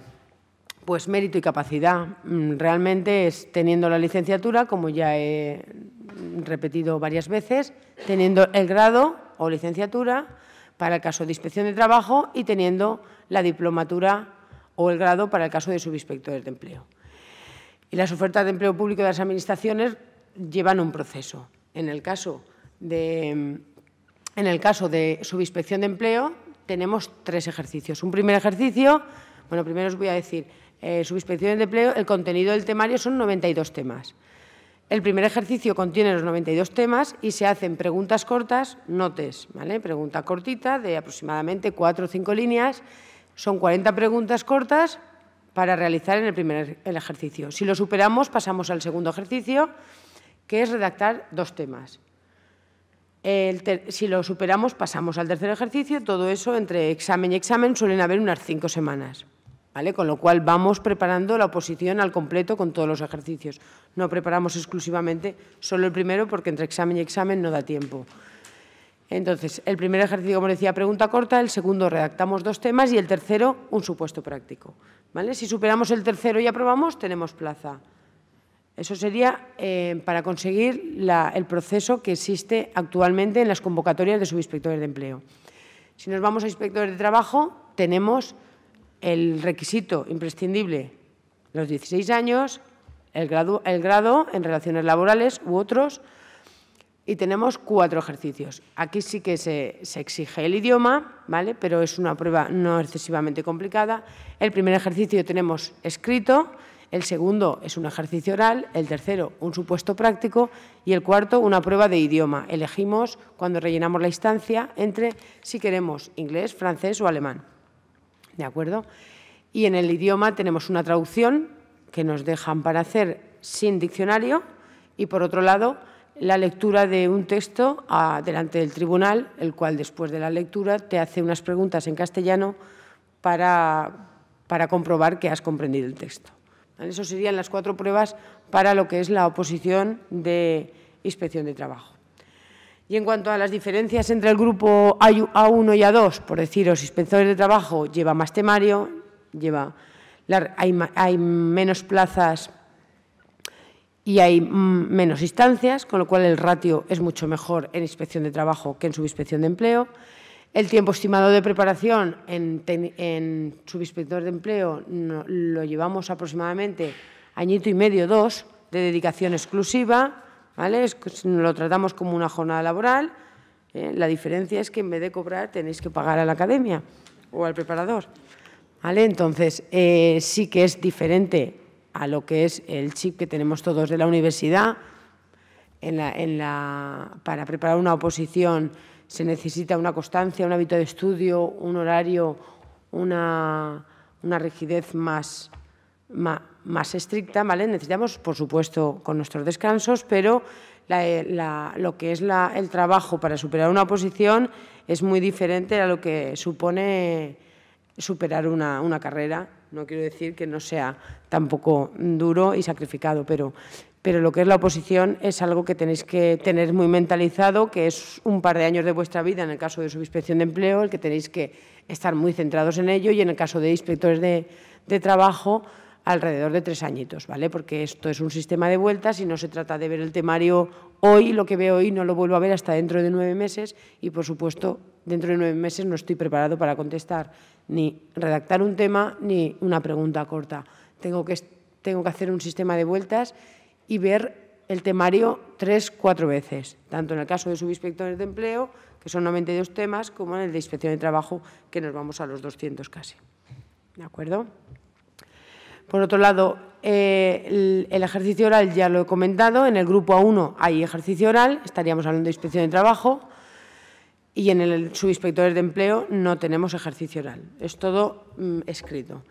pues mérito y capacidad. Mm, realmente es teniendo la licenciatura, como ya he repetido varias veces, teniendo el grado o licenciatura para el caso de inspección de trabajo y teniendo la diplomatura o el grado para el caso de subinspectores de empleo. Y las ofertas de empleo público de las administraciones llevan un proceso. En el caso de, en el caso de subinspección de empleo, tenemos tres ejercicios. Un primer ejercicio, bueno, primero os voy a decir, eh, subinspecciones de empleo, el contenido del temario son 92 temas. El primer ejercicio contiene los 92 temas y se hacen preguntas cortas, notes, ¿vale? Pregunta cortita de aproximadamente cuatro o cinco líneas. Son 40 preguntas cortas para realizar en el primer er, ejercicio. Si lo superamos, pasamos al segundo ejercicio, que es redactar dos temas si lo superamos, pasamos al tercer ejercicio. Todo eso entre examen y examen suelen haber unas cinco semanas. ¿Vale? Con lo cual vamos preparando la oposición al completo con todos los ejercicios. No preparamos exclusivamente solo el primero porque entre examen y examen no da tiempo. Entonces, el primer ejercicio, como decía, pregunta corta, el segundo redactamos dos temas y el tercero un supuesto práctico. ¿Vale? Si superamos el tercero y aprobamos, tenemos plaza. Eso sería eh, para conseguir el proceso que existe actualmente en las convocatorias de subinspectores de empleo. Si nos vamos a inspectores de trabajo, tenemos el requisito imprescindible, los 16 años, el grado, en relaciones laborales u otros, y tenemos cuatro ejercicios. Aquí sí que se, se, exige el idioma, ¿vale? pero es una prueba no excesivamente complicada. El primer ejercicio tenemos escrito, el segundo es un ejercicio oral, el tercero un supuesto práctico y el cuarto una prueba de idioma. Elegimos cuando rellenamos la instancia entre si queremos inglés, francés o alemán. ¿De acuerdo? Y en el idioma tenemos una traducción que nos dejan para hacer sin diccionario y por otro lado la lectura de un texto delante del tribunal, el cual después de la lectura te hace unas preguntas en castellano para comprobar que has comprendido el texto. Eso serían las cuatro pruebas para lo que es la oposición de inspección de trabajo. Y en cuanto a las diferencias entre el grupo A1 y A2, por deciros, inspectores de trabajo lleva más temario, hay, hay menos plazas y hay menos instancias, con lo cual el ratio es mucho mejor en inspección de trabajo que en subinspección de empleo. El tiempo estimado de preparación en, subinspector de empleo lo llevamos aproximadamente añito y medio, dos, de dedicación exclusiva, ¿vale? lo tratamos como una jornada laboral. Eh, la diferencia es que en vez de cobrar tenéis que pagar a la academia o al preparador. ¿Vale? Entonces, eh, sí que es diferente a lo que es el chip que tenemos todos de la universidad para preparar una oposición se necesita una constancia, un hábito de estudio, un horario, una, rigidez más, más, estricta, ¿vale? Necesitamos, por supuesto, con nuestros descansos, pero eh, lo que es la, el trabajo para superar una oposición es muy diferente a lo que supone superar una, una carrera. No quiero decir que no sea tampoco duro y sacrificado, pero pero lo que es la oposición es algo que tenéis que tener muy mentalizado, que es un par de años de vuestra vida en el caso de subinspección de empleo, el que tenéis que estar muy centrados en ello y en el caso de inspectores de, trabajo alrededor de tres añitos, ¿vale? Porque esto es un sistema de vueltas y no se trata de ver el temario hoy, lo que veo hoy no lo vuelvo a ver hasta dentro de nueve meses y, por supuesto, dentro de nueve meses no estoy preparado para contestar ni redactar un tema ni una pregunta corta. Tengo que, tengo que hacer un sistema de vueltas y ver el temario tres, cuatro veces, tanto en el caso de subinspectores de empleo, que son 92 temas, como en el de inspección de trabajo, que nos vamos a los 200 casi. ¿De acuerdo? Por otro lado, eh, el, ejercicio oral ya lo he comentado, en el grupo A1 hay ejercicio oral, estaríamos hablando de inspección de trabajo, y en el subinspectores de empleo no tenemos ejercicio oral, es todo mm, escrito.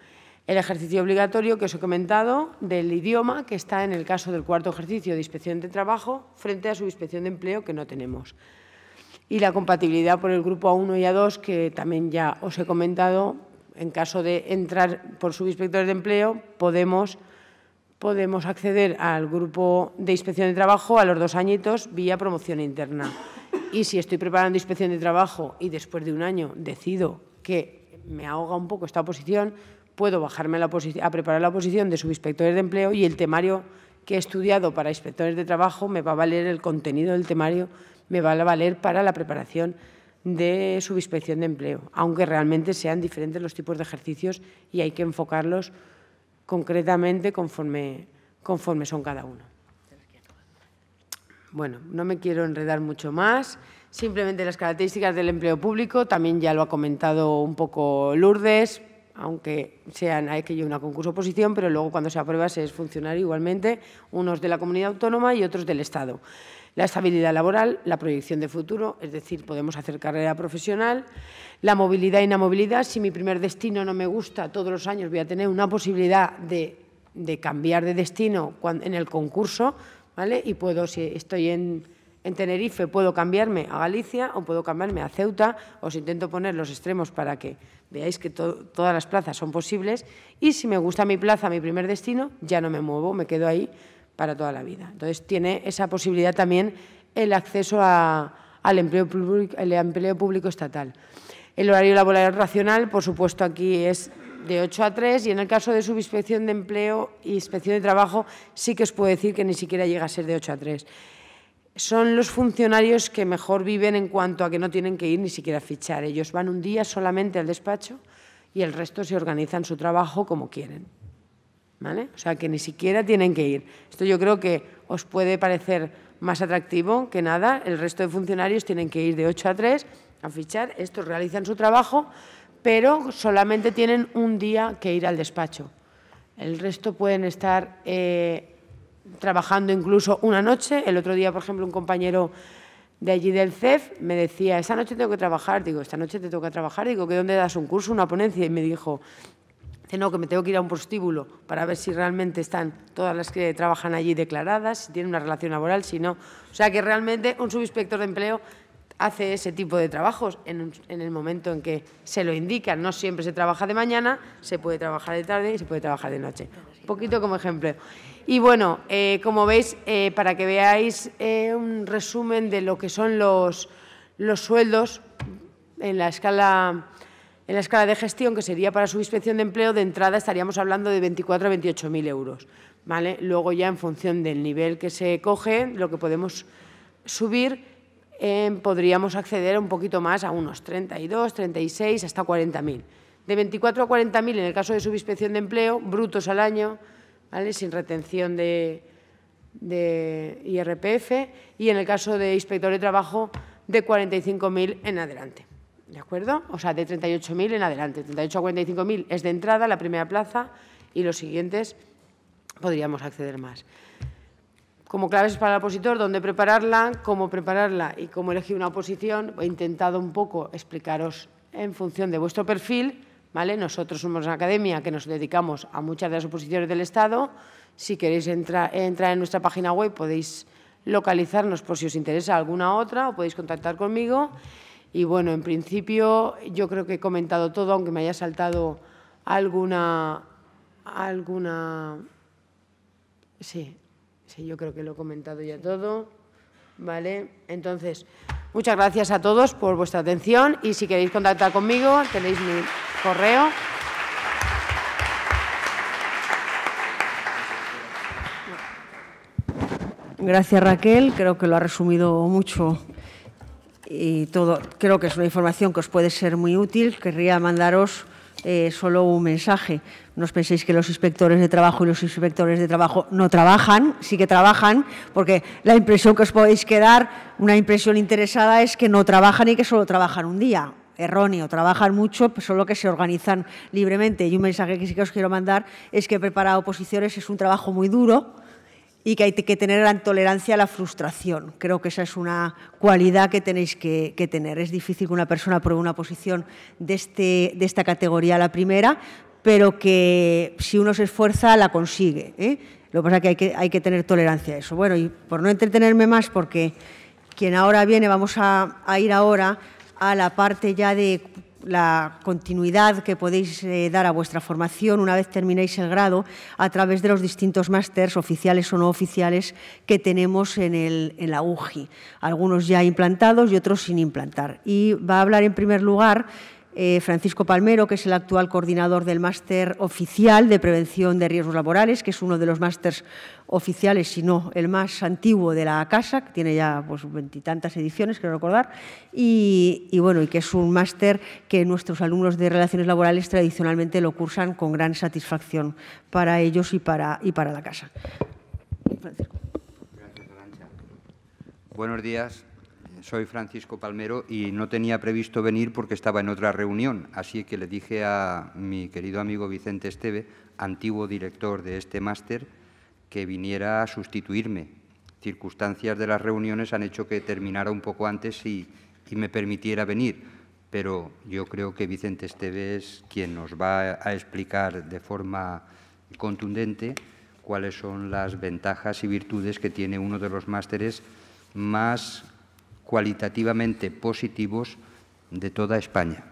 El ejercicio obligatorio que os he comentado del idioma que está en el caso del cuarto ejercicio de inspección de trabajo frente a su inspección de empleo que no tenemos. Y la compatibilidad por el grupo A1 y A2 que también ya os he comentado. En caso de entrar por subinspectores de empleo podemos, podemos acceder al grupo de inspección de trabajo a los dos añitos vía promoción interna. Y si estoy preparando inspección de trabajo y después de un año decido que me ahoga un poco esta oposición puedo bajarme a, a preparar la oposición de subinspectores de empleo y el temario que he estudiado para inspectores de trabajo me va a valer el contenido del temario, me va a valer para la preparación de subinspección de empleo, aunque realmente sean diferentes los tipos de ejercicios y hay que enfocarlos concretamente conforme, conforme son cada uno. Bueno, no me quiero enredar mucho más. Simplemente las características del empleo público, también ya lo ha comentado un poco Lourdes, aunque sean, hay que una concurso-oposición, pero luego cuando se aprueba se es funcionario igualmente, unos de la comunidad autónoma y otros del Estado. La estabilidad laboral, la proyección de futuro, es decir, podemos hacer carrera profesional, la movilidad y la inamovilidad, si mi primer destino no me gusta, todos los años voy a tener una posibilidad de, de cambiar de destino en el concurso, ¿vale? Y puedo, si estoy en en Tenerife puedo cambiarme a Galicia o puedo cambiarme a Ceuta. Os intento poner los extremos para que veáis que todas las plazas son posibles. Y si me gusta mi plaza, mi primer destino, ya no me muevo, me quedo ahí para toda la vida. Entonces, tiene esa posibilidad también el acceso al empleo público, el empleo público estatal. El horario laboral racional, por supuesto, aquí es de 8 a 3 y en el caso de subinspección de empleo e inspección de trabajo sí que os puedo decir que ni siquiera llega a ser de 8 a 3 son los funcionarios que mejor viven en cuanto a que no tienen que ir ni siquiera a fichar. Ellos van un día solamente al despacho y el resto se organizan su trabajo como quieren. ¿Vale? O sea, que ni siquiera tienen que ir. Esto yo creo que os puede parecer más atractivo que nada. El resto de funcionarios tienen que ir de 8 a 3 a fichar. Estos realizan su trabajo, pero solamente tienen un día que ir al despacho. El resto pueden estar eh, trabajando incluso una noche. El otro día, por ejemplo, un compañero de allí del CEF me decía, «Esta noche tengo que trabajar. Digo, esta noche te toca trabajar. Digo, ¿que dónde das un curso, una ponencia? Y me dijo, no, que me tengo que ir a un postíbulo para ver si realmente están todas las que trabajan allí declaradas, si tienen una relación laboral, si no. O sea que realmente un subinspector de empleo hace ese tipo de trabajos en, en el momento en que se lo indican. No siempre se trabaja de mañana, se puede trabajar de tarde y se puede trabajar de noche. Un poquito como ejemplo. Y bueno, eh, como veis, eh, para que veáis eh, un resumen de lo que son los, sueldos en la escala en la escala de gestión, que sería para subinspección de empleo, de entrada estaríamos hablando de 24 a 28.000 euros. ¿vale? Luego ya en función del nivel que se coge, lo que podemos subir, podríamos acceder un poquito más a unos 32, 36, hasta 40.000. De 24 a 40.000 en el caso de subinspección de empleo, brutos al año, sin retención de, IRPF y en el caso de inspector de trabajo de 45.000 en adelante. ¿De acuerdo? O sea, de 38.000 en adelante. 38 a 45.000 es de entrada la primera plaza y los siguientes podríamos acceder más. Como claves para el opositor, dónde prepararla, cómo prepararla y cómo elegir una oposición, he intentado un poco explicaros en función de vuestro perfil ¿vale? Nosotros somos una academia que nos dedicamos a muchas de las oposiciones del Estado. Si queréis entrar en nuestra página web podéis localizarnos por si os interesa alguna otra o podéis contactar conmigo. Y bueno, en principio yo creo que he comentado todo, aunque me haya saltado alguna... alguna sí, sí, yo creo que lo he comentado ya todo. ¿Vale? Entonces, Muchas gracias a todos por vuestra atención y si queréis contactar conmigo tenéis mi correo. Gracias Raquel, creo que lo ha resumido mucho y todo. Creo que es una información que os puede ser muy útil. Querría mandaros eh, solo un mensaje. No os penséis que los inspectores de trabajo y los inspectores de trabajo no trabajan, sí que trabajan, porque la impresión que os podéis quedar, una impresión interesada, es que no trabajan y que solo trabajan un día erróneo, trabajan mucho, pues solo que se organizan libremente. Y un mensaje que sí que os quiero mandar es que preparar oposiciones es un trabajo muy duro, y que hay que tener la tolerancia a la frustración. Creo que esa es una cualidad que tenéis que, tener. Es difícil que una persona pruebe una posición de, este, de esta categoría la primera, pero que si uno se esfuerza la consigue. ¿eh? Lo que pasa es que hay, que hay que tener tolerancia a eso. Bueno, y por no entretenerme más, porque quien ahora viene, vamos a ir ahora a la parte ya de la continuidad que podéis eh, dar a vuestra formación una vez terminéis el grado a través de los distintos másters, oficiales o no oficiales, que tenemos en, en la UGI. Algunos ya implantados y otros sin implantar. Y va a hablar en primer lugar eh, Francisco Palmero, que es el actual coordinador del máster oficial de prevención de riesgos laborales, que es uno de los másters oficiales, si no el más antiguo de la casa, que tiene ya pues veintitantas ediciones, quiero recordar, y, bueno, y que es un máster que nuestros alumnos de relaciones laborales tradicionalmente lo cursan con gran satisfacción para ellos y para, y para la casa. Francisco. Gracias, Buenos días soy Francisco Palmero y no tenía previsto venir porque estaba en otra reunión, así que le dije a mi querido amigo Vicente Esteve, antiguo director de este máster, que viniera a sustituirme. Circunstancias de las reuniones han hecho que terminara un poco antes y, me permitiera venir, pero yo creo que Vicente Esteve es quien nos va a explicar de forma contundente cuáles son las ventajas y virtudes que tiene uno de los másteres más cualitativamente positivos de toda España.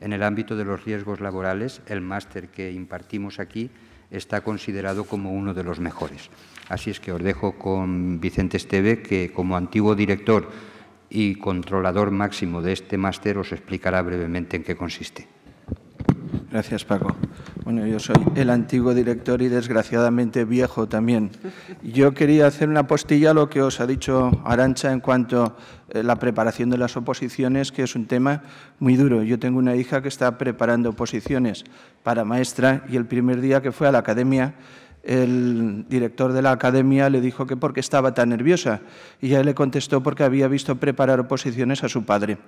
En el ámbito de los riesgos laborales, el máster que impartimos aquí está considerado como uno de los mejores. Así es que os dejo con Vicente Esteve, que como antiguo director y controlador máximo de este máster os explicará brevemente en qué consiste. Gracias, Paco. Bueno, yo soy el antiguo director y desgraciadamente viejo también. Yo quería hacer una postilla a lo que os ha dicho Arancha en cuanto a eh, la preparación de las oposiciones, que es un tema muy duro. Yo tengo una hija que está preparando oposiciones para maestra y el primer día que fue a la academia el director de la academia le dijo que porque estaba tan nerviosa y ella le contestó porque había visto preparar oposiciones a su padre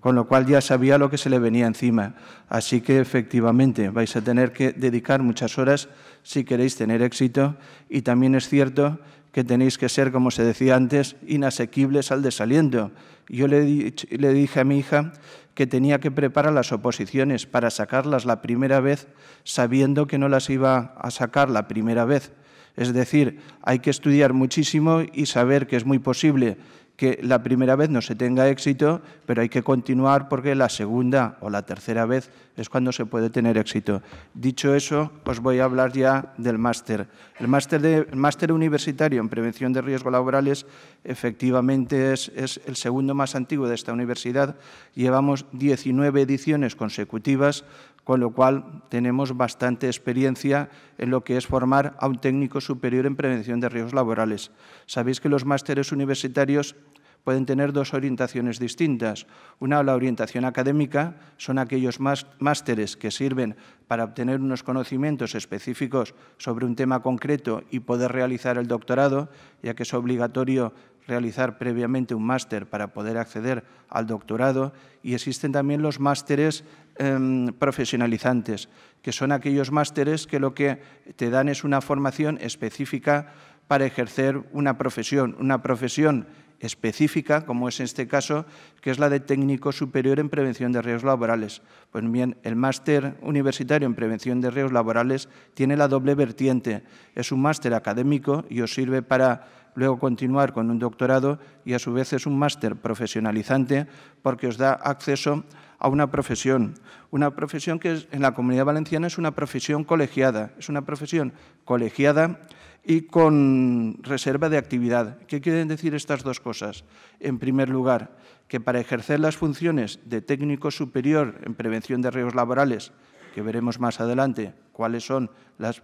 con lo cual ya sabía lo que se le venía encima. Así que efectivamente vais a tener que dedicar muchas horas si queréis tener éxito y también es cierto que tenéis que ser, como se decía antes, inasequibles al desaliento. Yo le, le dije a mi hija que tenía que preparar las oposiciones para sacarlas la primera vez sabiendo que no las iba a sacar la primera vez. Es decir, hay que estudiar muchísimo y saber que es muy posible que la primera vez no se tenga éxito, pero hay que continuar porque la segunda o la tercera vez es cuando se puede tener éxito. Dicho eso, os voy a hablar ya del máster. El máster, de, máster universitario en prevención de riesgos laborales efectivamente es, es el segundo más antiguo de esta universidad. Llevamos 19 ediciones consecutivas con lo cual tenemos bastante experiencia en lo que es formar a un técnico superior en prevención de riesgos laborales. Sabéis que los másteres universitarios pueden tener dos orientaciones distintas. Una, la orientación académica, son aquellos másteres que sirven para obtener unos conocimientos específicos sobre un tema concreto y poder realizar el doctorado, ya que es obligatorio realizar previamente un máster para poder acceder al doctorado y existen también los másteres em, profesionalizantes, que son aquellos másteres que lo que te dan es una formación específica para ejercer una profesión, una profesión específica, como es en este caso, que es la de técnico superior en prevención de riesgos laborales. Pues bien, el máster universitario en prevención de riesgos laborales tiene la doble vertiente. Es un máster académico y os sirve para luego continuar con un doctorado y a su vez es un máster profesionalizante porque os da acceso a una profesión, una profesión que en la Comunidad Valenciana es una profesión colegiada, es una profesión colegiada y con reserva de actividad. ¿Qué quieren decir estas dos cosas? En primer lugar, que para ejercer las funciones de técnico superior en prevención de riesgos laborales, que veremos más adelante cuáles son las,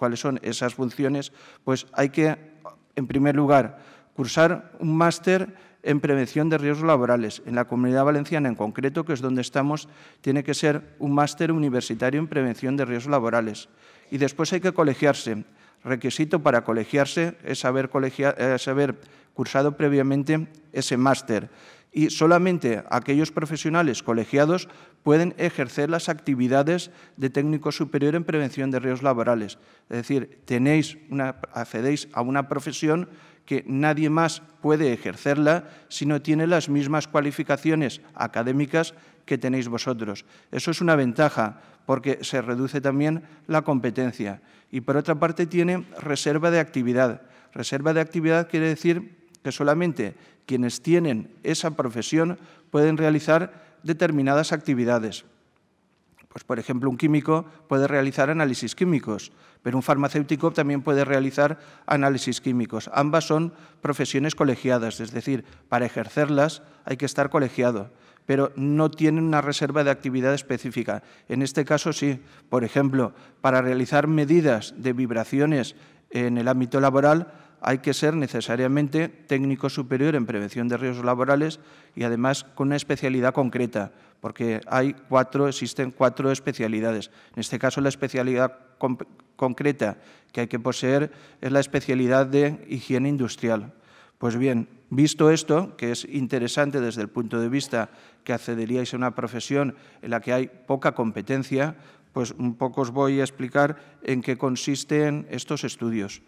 cuáles son esas funciones, pues hay que, en primer lugar, cursar un máster en prevención de riesgos laborales. En la comunidad valenciana en concreto, que es donde estamos, tiene que ser un máster universitario en prevención de riesgos laborales. Y después hay que colegiarse. Requisito para colegiarse es haber, eh, cursado previamente ese máster y solamente aquellos profesionales colegiados pueden ejercer las actividades de técnico superior en prevención de riesgos laborales. Es decir, tenéis una, accedéis a una profesión que nadie más puede ejercerla si no tiene las mismas cualificaciones académicas que tenéis vosotros. Eso es una ventaja porque se reduce también la competencia. Y por otra parte tiene reserva de actividad. Reserva de actividad quiere decir que solamente quienes tienen esa profesión pueden realizar determinadas actividades. Pues, por ejemplo, un químico puede realizar análisis químicos, pero un farmacéutico también puede realizar análisis químicos. Ambas son profesiones colegiadas, es decir, para ejercerlas hay que estar colegiado, pero no tienen una reserva de actividad específica. En este caso sí, por ejemplo, para realizar medidas de vibraciones en el ámbito laboral hay que ser necesariamente técnico superior en prevención de riesgos laborales y además con una especialidad concreta, porque hay cuatro, existen cuatro especialidades. En este caso, la especialidad concreta que hay que poseer es la especialidad de higiene industrial. Pues bien, visto esto, que es interesante desde el punto de vista que accederíais a una profesión en la que hay poca competencia, pues un poco os voy a explicar en qué consisten estos estudios.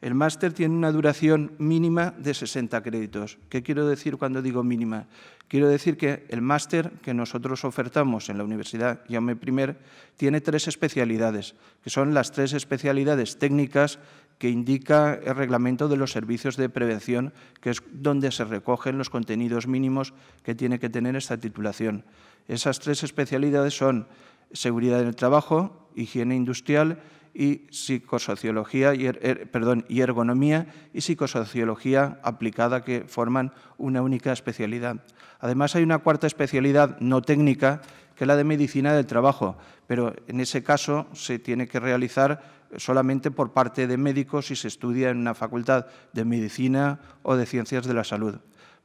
El máster tiene una duración mínima de 60 créditos. ¿Qué quiero decir cuando digo mínima? Quiero decir que el máster que nosotros ofertamos en la Universidad Jaume primer, tiene tres especialidades, que son las tres especialidades técnicas que indica el reglamento de los servicios de prevención, que es donde se recogen los contenidos mínimos que tiene que tener esta titulación. Esas tres especialidades son seguridad en el trabajo, higiene industrial y psicosociología, y er, er, perdón, y ergonomía y psicosociología aplicada que forman una única especialidad. Además, hay una cuarta especialidad no técnica, que es la de medicina del trabajo, pero en ese caso se tiene que realizar solamente por parte de médicos si se estudia en una facultad de medicina o de ciencias de la salud.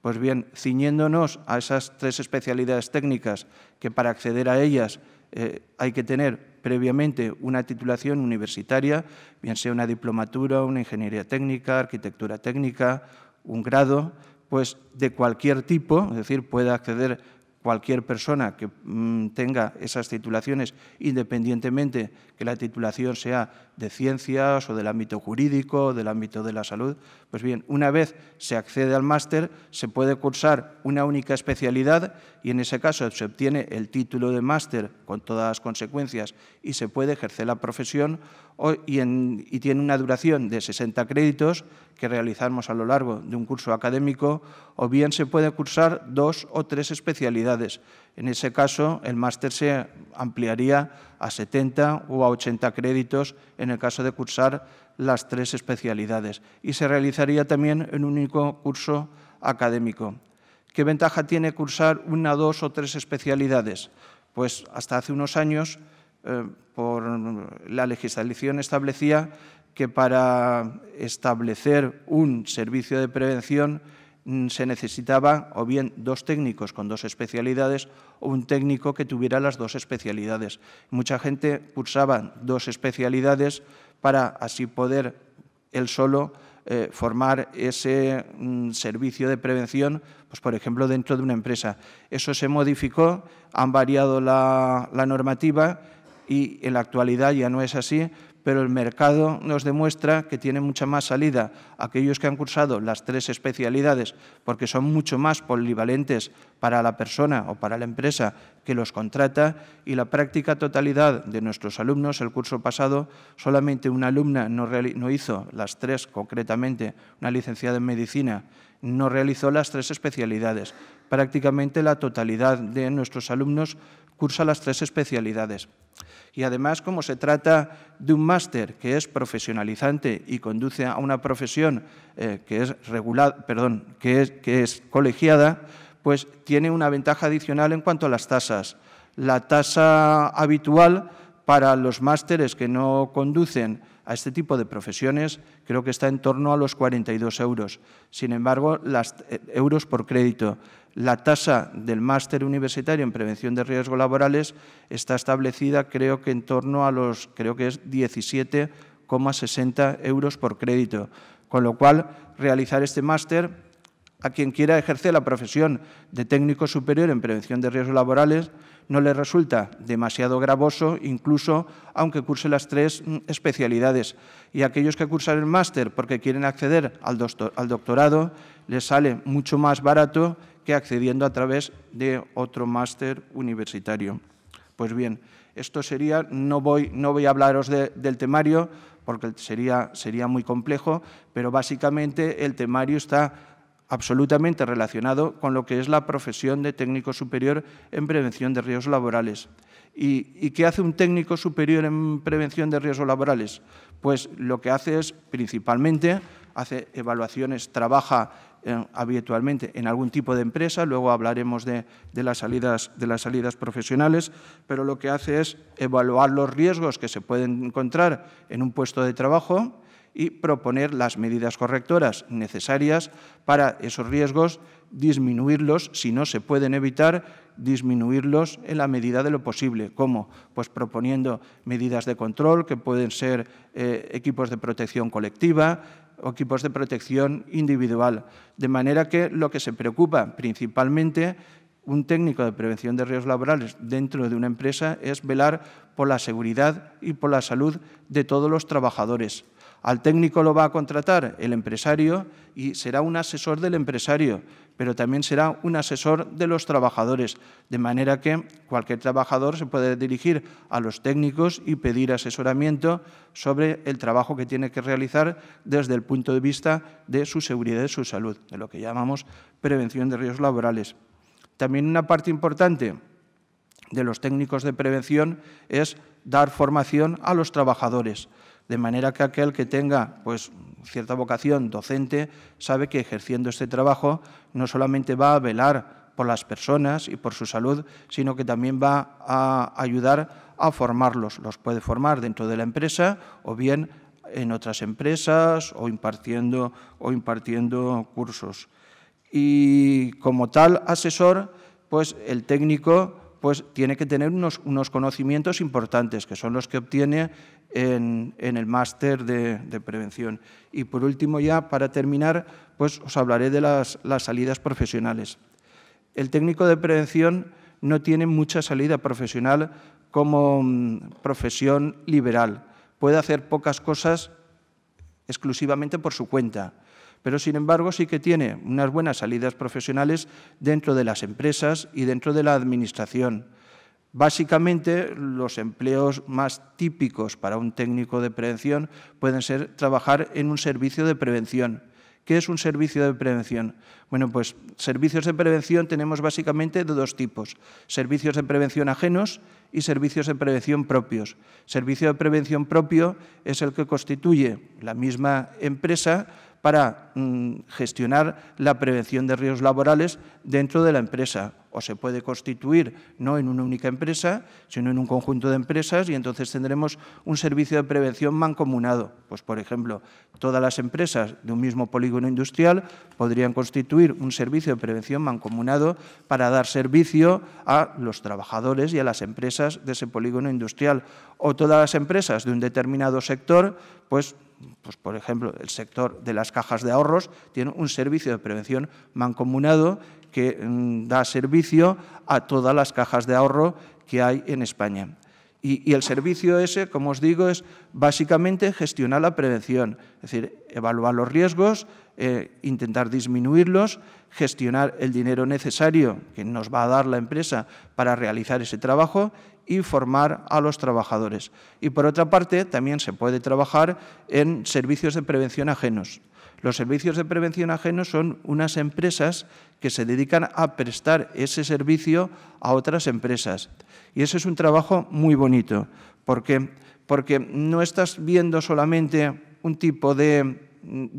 Pues bien, ciñéndonos a esas tres especialidades técnicas que para acceder a ellas eh, hay que tener previamente una titulación universitaria, bien sea una diplomatura, una ingeniería técnica, arquitectura técnica, un grado, pues de cualquier tipo, es decir, pueda acceder cualquier persona que mm, tenga esas titulaciones, independientemente que la titulación sea de ciencias o del ámbito jurídico, o del ámbito de la salud, pues bien, una vez se accede al máster, se puede cursar una única especialidad y en ese caso se obtiene el título de máster con todas las consecuencias y se puede ejercer la profesión y, tiene una duración de 60 créditos que realizamos a lo largo de un curso académico, o bien se puede cursar dos o tres especialidades. En ese caso, el máster se ampliaría a 70 o a 80 créditos en el caso de cursar las tres especialidades y se realizaría también en un único curso académico. ¿Qué ventaja tiene cursar una, dos o tres especialidades? Pues hasta hace unos años eh, por la legislación establecía que para establecer un servicio de prevención mm, se necesitaba o bien dos técnicos con dos especialidades o un técnico que tuviera las dos especialidades. Mucha gente cursaba dos especialidades para así poder él solo eh, formar ese mm, servicio de prevención, pues por ejemplo, dentro de una empresa. Eso se modificó, han variado la normativa y en la actualidad ya no es así, pero el mercado nos demuestra que tiene mucha más salida aquellos que han cursado las tres especialidades, porque son mucho más polivalentes para la persona o para la empresa que los contrata, y la práctica totalidad de nuestros alumnos, el curso pasado, solamente una alumna no, hizo las tres, concretamente una licenciada en medicina, no realizó las tres especialidades. Prácticamente la totalidad de nuestros alumnos cursa las tres especialidades. Y además, como se trata de un máster que es profesionalizante y conduce a una profesión eh, que, es perdón, que, es, que es colegiada, pues tiene una ventaja adicional en cuanto a las tasas. La tasa habitual para los másteres que no conducen a este tipo de profesiones creo que está en torno a los 42 euros. Sin embargo, las eh, euros por crédito. La tasa del máster universitario en prevención de riesgos laborales está establecida creo que en torno a los, creo que es 17,60 euros por crédito. Con lo cual, realizar este máster a quien quiera ejercer la profesión de técnico superior en prevención de riesgos laborales no le resulta demasiado gravoso, incluso aunque curse las tres mm, especialidades. Y aquellos que cursan el máster porque quieren acceder al, al doctorado, les sale mucho más barato que accediendo a través de otro máster universitario. Pues bien, esto sería, no voy, no voy a hablaros del temario porque sería, sería muy complejo, pero básicamente el temario está absolutamente relacionado con lo que es la profesión de técnico superior en prevención de riesgos laborales. ¿Y, qué hace un técnico superior en prevención de riesgos laborales? Pues lo que hace es, principalmente, hace evaluaciones, trabaja eh, habitualmente en algún tipo de empresa, luego hablaremos de las salidas profesionales, pero lo que hace es evaluar los riesgos que se pueden encontrar en un puesto de trabajo, y proponer las medidas correctoras necesarias para esos riesgos, disminuirlos, si no se pueden evitar, disminuirlos en la medida de lo posible. ¿Cómo? Pues proponiendo medidas de control que pueden ser eh, equipos de protección colectiva, o equipos de protección individual. De manera que lo que se preocupa principalmente un técnico de prevención de riesgos laborales dentro de una empresa es velar por la seguridad y por la salud de todos los trabajadores, al técnico lo va a contratar el empresario y será un asesor del empresario, pero también será un asesor de los trabajadores, de manera que cualquier trabajador se puede dirigir a los técnicos y pedir asesoramiento sobre el trabajo que tiene que realizar desde el punto de vista de su seguridad y su salud, de lo que llamamos prevención de riesgos laborales. También una parte importante de los técnicos de prevención es dar formación a los trabajadores de manera que aquel que tenga pues, cierta vocación docente sabe que ejerciendo este trabajo no solamente va a velar por las personas y por su salud, sino que también va a ayudar a formarlos. Los puede formar dentro de la empresa o bien en otras empresas o impartiendo, o impartiendo cursos. Y como tal asesor, pues el técnico pues tiene que tener unos, unos, conocimientos importantes, que son los que obtiene en, el máster de, prevención. Y por último, ya para terminar, pues os hablaré de las, salidas profesionales. El técnico de prevención no tiene mucha salida profesional como mm, profesión liberal. Puede hacer pocas cosas exclusivamente por su cuenta, pero sin embargo sí que tiene unas buenas salidas profesionales dentro de las empresas y dentro de la administración. Básicamente, los empleos más típicos para un técnico de prevención pueden ser trabajar en un servicio de prevención. ¿Qué es un servicio de prevención? Bueno, pues servicios de prevención tenemos básicamente de dos tipos, servicios de prevención ajenos y servicios de prevención propios. Servicio de prevención propio es el que constituye la misma empresa para mm, gestionar la prevención de riesgos laborales dentro de la empresa o se puede constituir no en una única empresa, sino en un conjunto de empresas y entonces tendremos un servicio de prevención mancomunado. Pues, por ejemplo, todas las empresas de un mismo polígono industrial podrían constituir un servicio de prevención mancomunado para dar servicio a los trabajadores y a las empresas de ese polígono industrial. O todas las empresas de un determinado sector, pues pues por ejemplo, el sector de las cajas de ahorros tiene un servicio de prevención mancomunado que mm, da servicio a todas las cajas de ahorro que hay en España. Y, el servicio ese, como os digo, es básicamente gestionar la prevención, es decir, evaluar los riesgos, eh, intentar disminuirlos, gestionar el dinero necesario que nos va a dar la empresa para realizar ese trabajo y formar a los trabajadores. Y por otra parte, también se puede trabajar en servicios de prevención ajenos. Los servicios de prevención ajenos son unas empresas que se dedican a prestar ese servicio a otras empresas. Y ese es un trabajo muy bonito, porque, porque no estás viendo solamente un tipo de,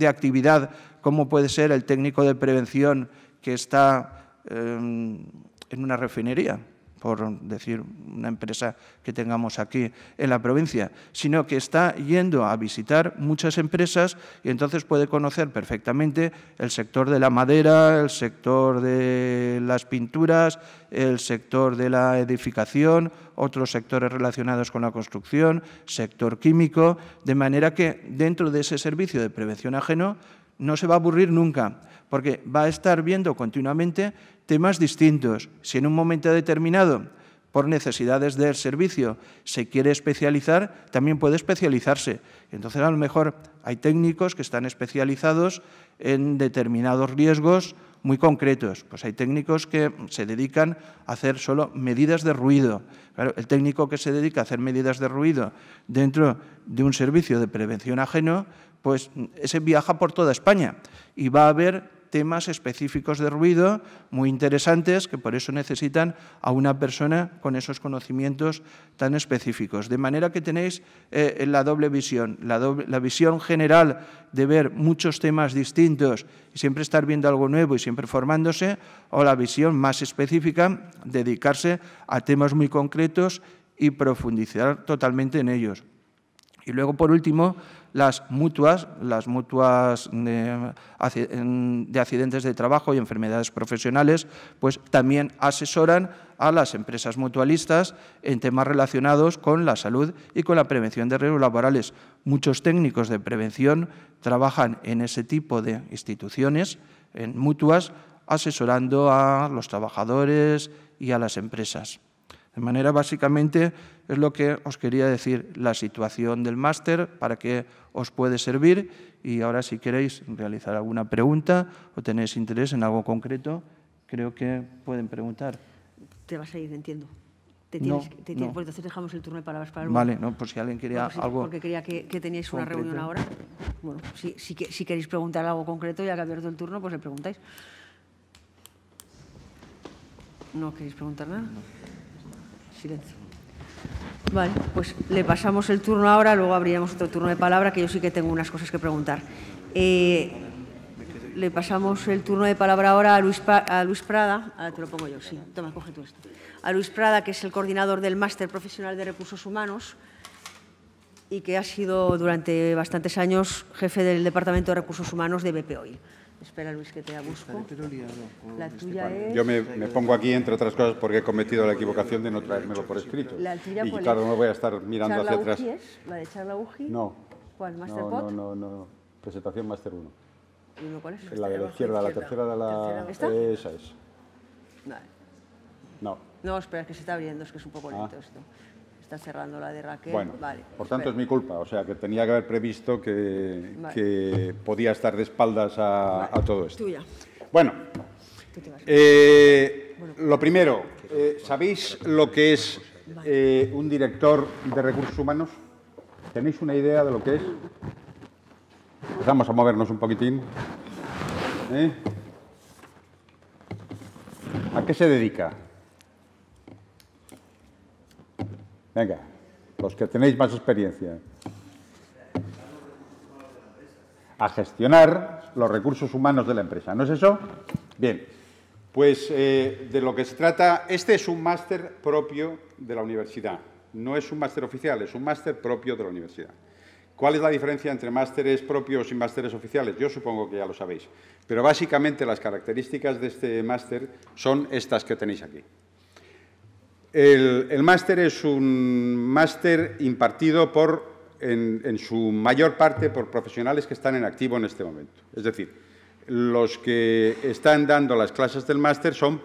actividad como puede ser el técnico de prevención que está em, en una refinería por decir una empresa que tengamos aquí en la provincia, sino que está yendo a visitar muchas empresas y entonces puede conocer perfectamente el sector de la madera, el sector de las pinturas, el sector de la edificación, otros sectores relacionados con la construcción, sector químico, de manera que dentro de ese servicio de prevención ajeno no se va a aburrir nunca porque va a estar viendo continuamente temas distintos. Si en un momento determinado, por necesidades del servicio, se quiere especializar, también puede especializarse. Entonces, a lo mejor hay técnicos que están especializados en determinados riesgos muy concretos. Pues hay técnicos que se dedican a hacer solo medidas de ruido. el técnico que se dedica a hacer medidas de ruido dentro de un servicio de prevención ajeno, pues ese viaja por toda España y va a haber temas específicos de ruido muy interesantes que por eso necesitan a una persona con esos conocimientos tan específicos. De manera que tenéis eh, la doble visión, la, la visión general de ver muchos temas distintos y siempre estar viendo algo nuevo y siempre formándose, o la visión más específica, dedicarse a temas muy concretos y profundizar totalmente en ellos. Y luego, por último, las mutuas, las mutuas de, accidentes de trabajo y enfermedades profesionales, pues también asesoran a las empresas mutualistas en temas relacionados con la salud y con la prevención de riesgos laborales. Muchos técnicos de prevención trabajan en ese tipo de instituciones, en mutuas, asesorando a los trabajadores y a las empresas. De manera básicamente es lo que os quería decir, la situación del máster, para qué os puede servir y ahora si queréis realizar alguna pregunta o tenéis interés en algo concreto, creo que pueden preguntar. Te vas a ir, entiendo. Te tienes, pues entonces dejamos el turno de palabras para luego. Vale, no, por pues si alguien quería pues algo. Porque quería que, que una reunión ahora. Bueno, si, queréis preguntar algo concreto, ya que ha abierto el turno, pues le preguntáis. ¿No queréis preguntar nada? Silencio. Vale, pues le pasamos el turno ahora, luego abriremos otro turno de palabra, que yo sí que tengo unas cosas que preguntar. Eh, le pasamos el turno de palabra ahora a Luis, a Luis Prada. te lo pongo yo, sí. Toma, coge tú esto. A Luis Prada, que es el coordinador del Máster Profesional de Recursos Humanos y que ha sido durante bastantes años jefe del Departamento de Recursos Humanos de BP Espera, Luis, que te la La este tuya es... Yo me, pongo aquí, entre otras cosas, porque he cometido la equivocación de no traérmelo por escrito. La tuya, y claro, no voy a estar mirando hacia atrás. es? ¿La de Charla Uji? No. ¿Cuál? ¿Masterpod? No, no, no, no. Presentación Master 1. ¿Y uno cuál es? La de la izquierda, la tercera de la... ¿Esta? Esa es. Vale. No. No, espera, que se está abriendo, es que es un poco ah. lento esto. Está cerrando la de Raquel. Bueno, por tanto es mi culpa, o sea que tenía que haber previsto que, podía estar de espaldas a, todo esto. Bueno, eh, lo primero, eh, ¿sabéis lo que es eh, un director de recursos humanos? ¿Tenéis una idea de lo que es? Empezamos a movernos un poquitín. ¿A qué se dedica? Venga, los que tenéis más experiencia. A gestionar los recursos humanos de la empresa, ¿no es eso? Bien, pues eh, de lo que se trata, este es un máster propio de la universidad. No es un máster oficial, es un máster propio de la universidad. ¿Cuál es la diferencia entre másteres propios y másteres oficiales? Yo supongo que ya lo sabéis. Pero básicamente las características de este máster son estas que tenéis aquí. El, máster es un máster impartido por, en, su mayor parte por profesionales que están en activo en este momento. Es decir, los que están dando las clases del máster son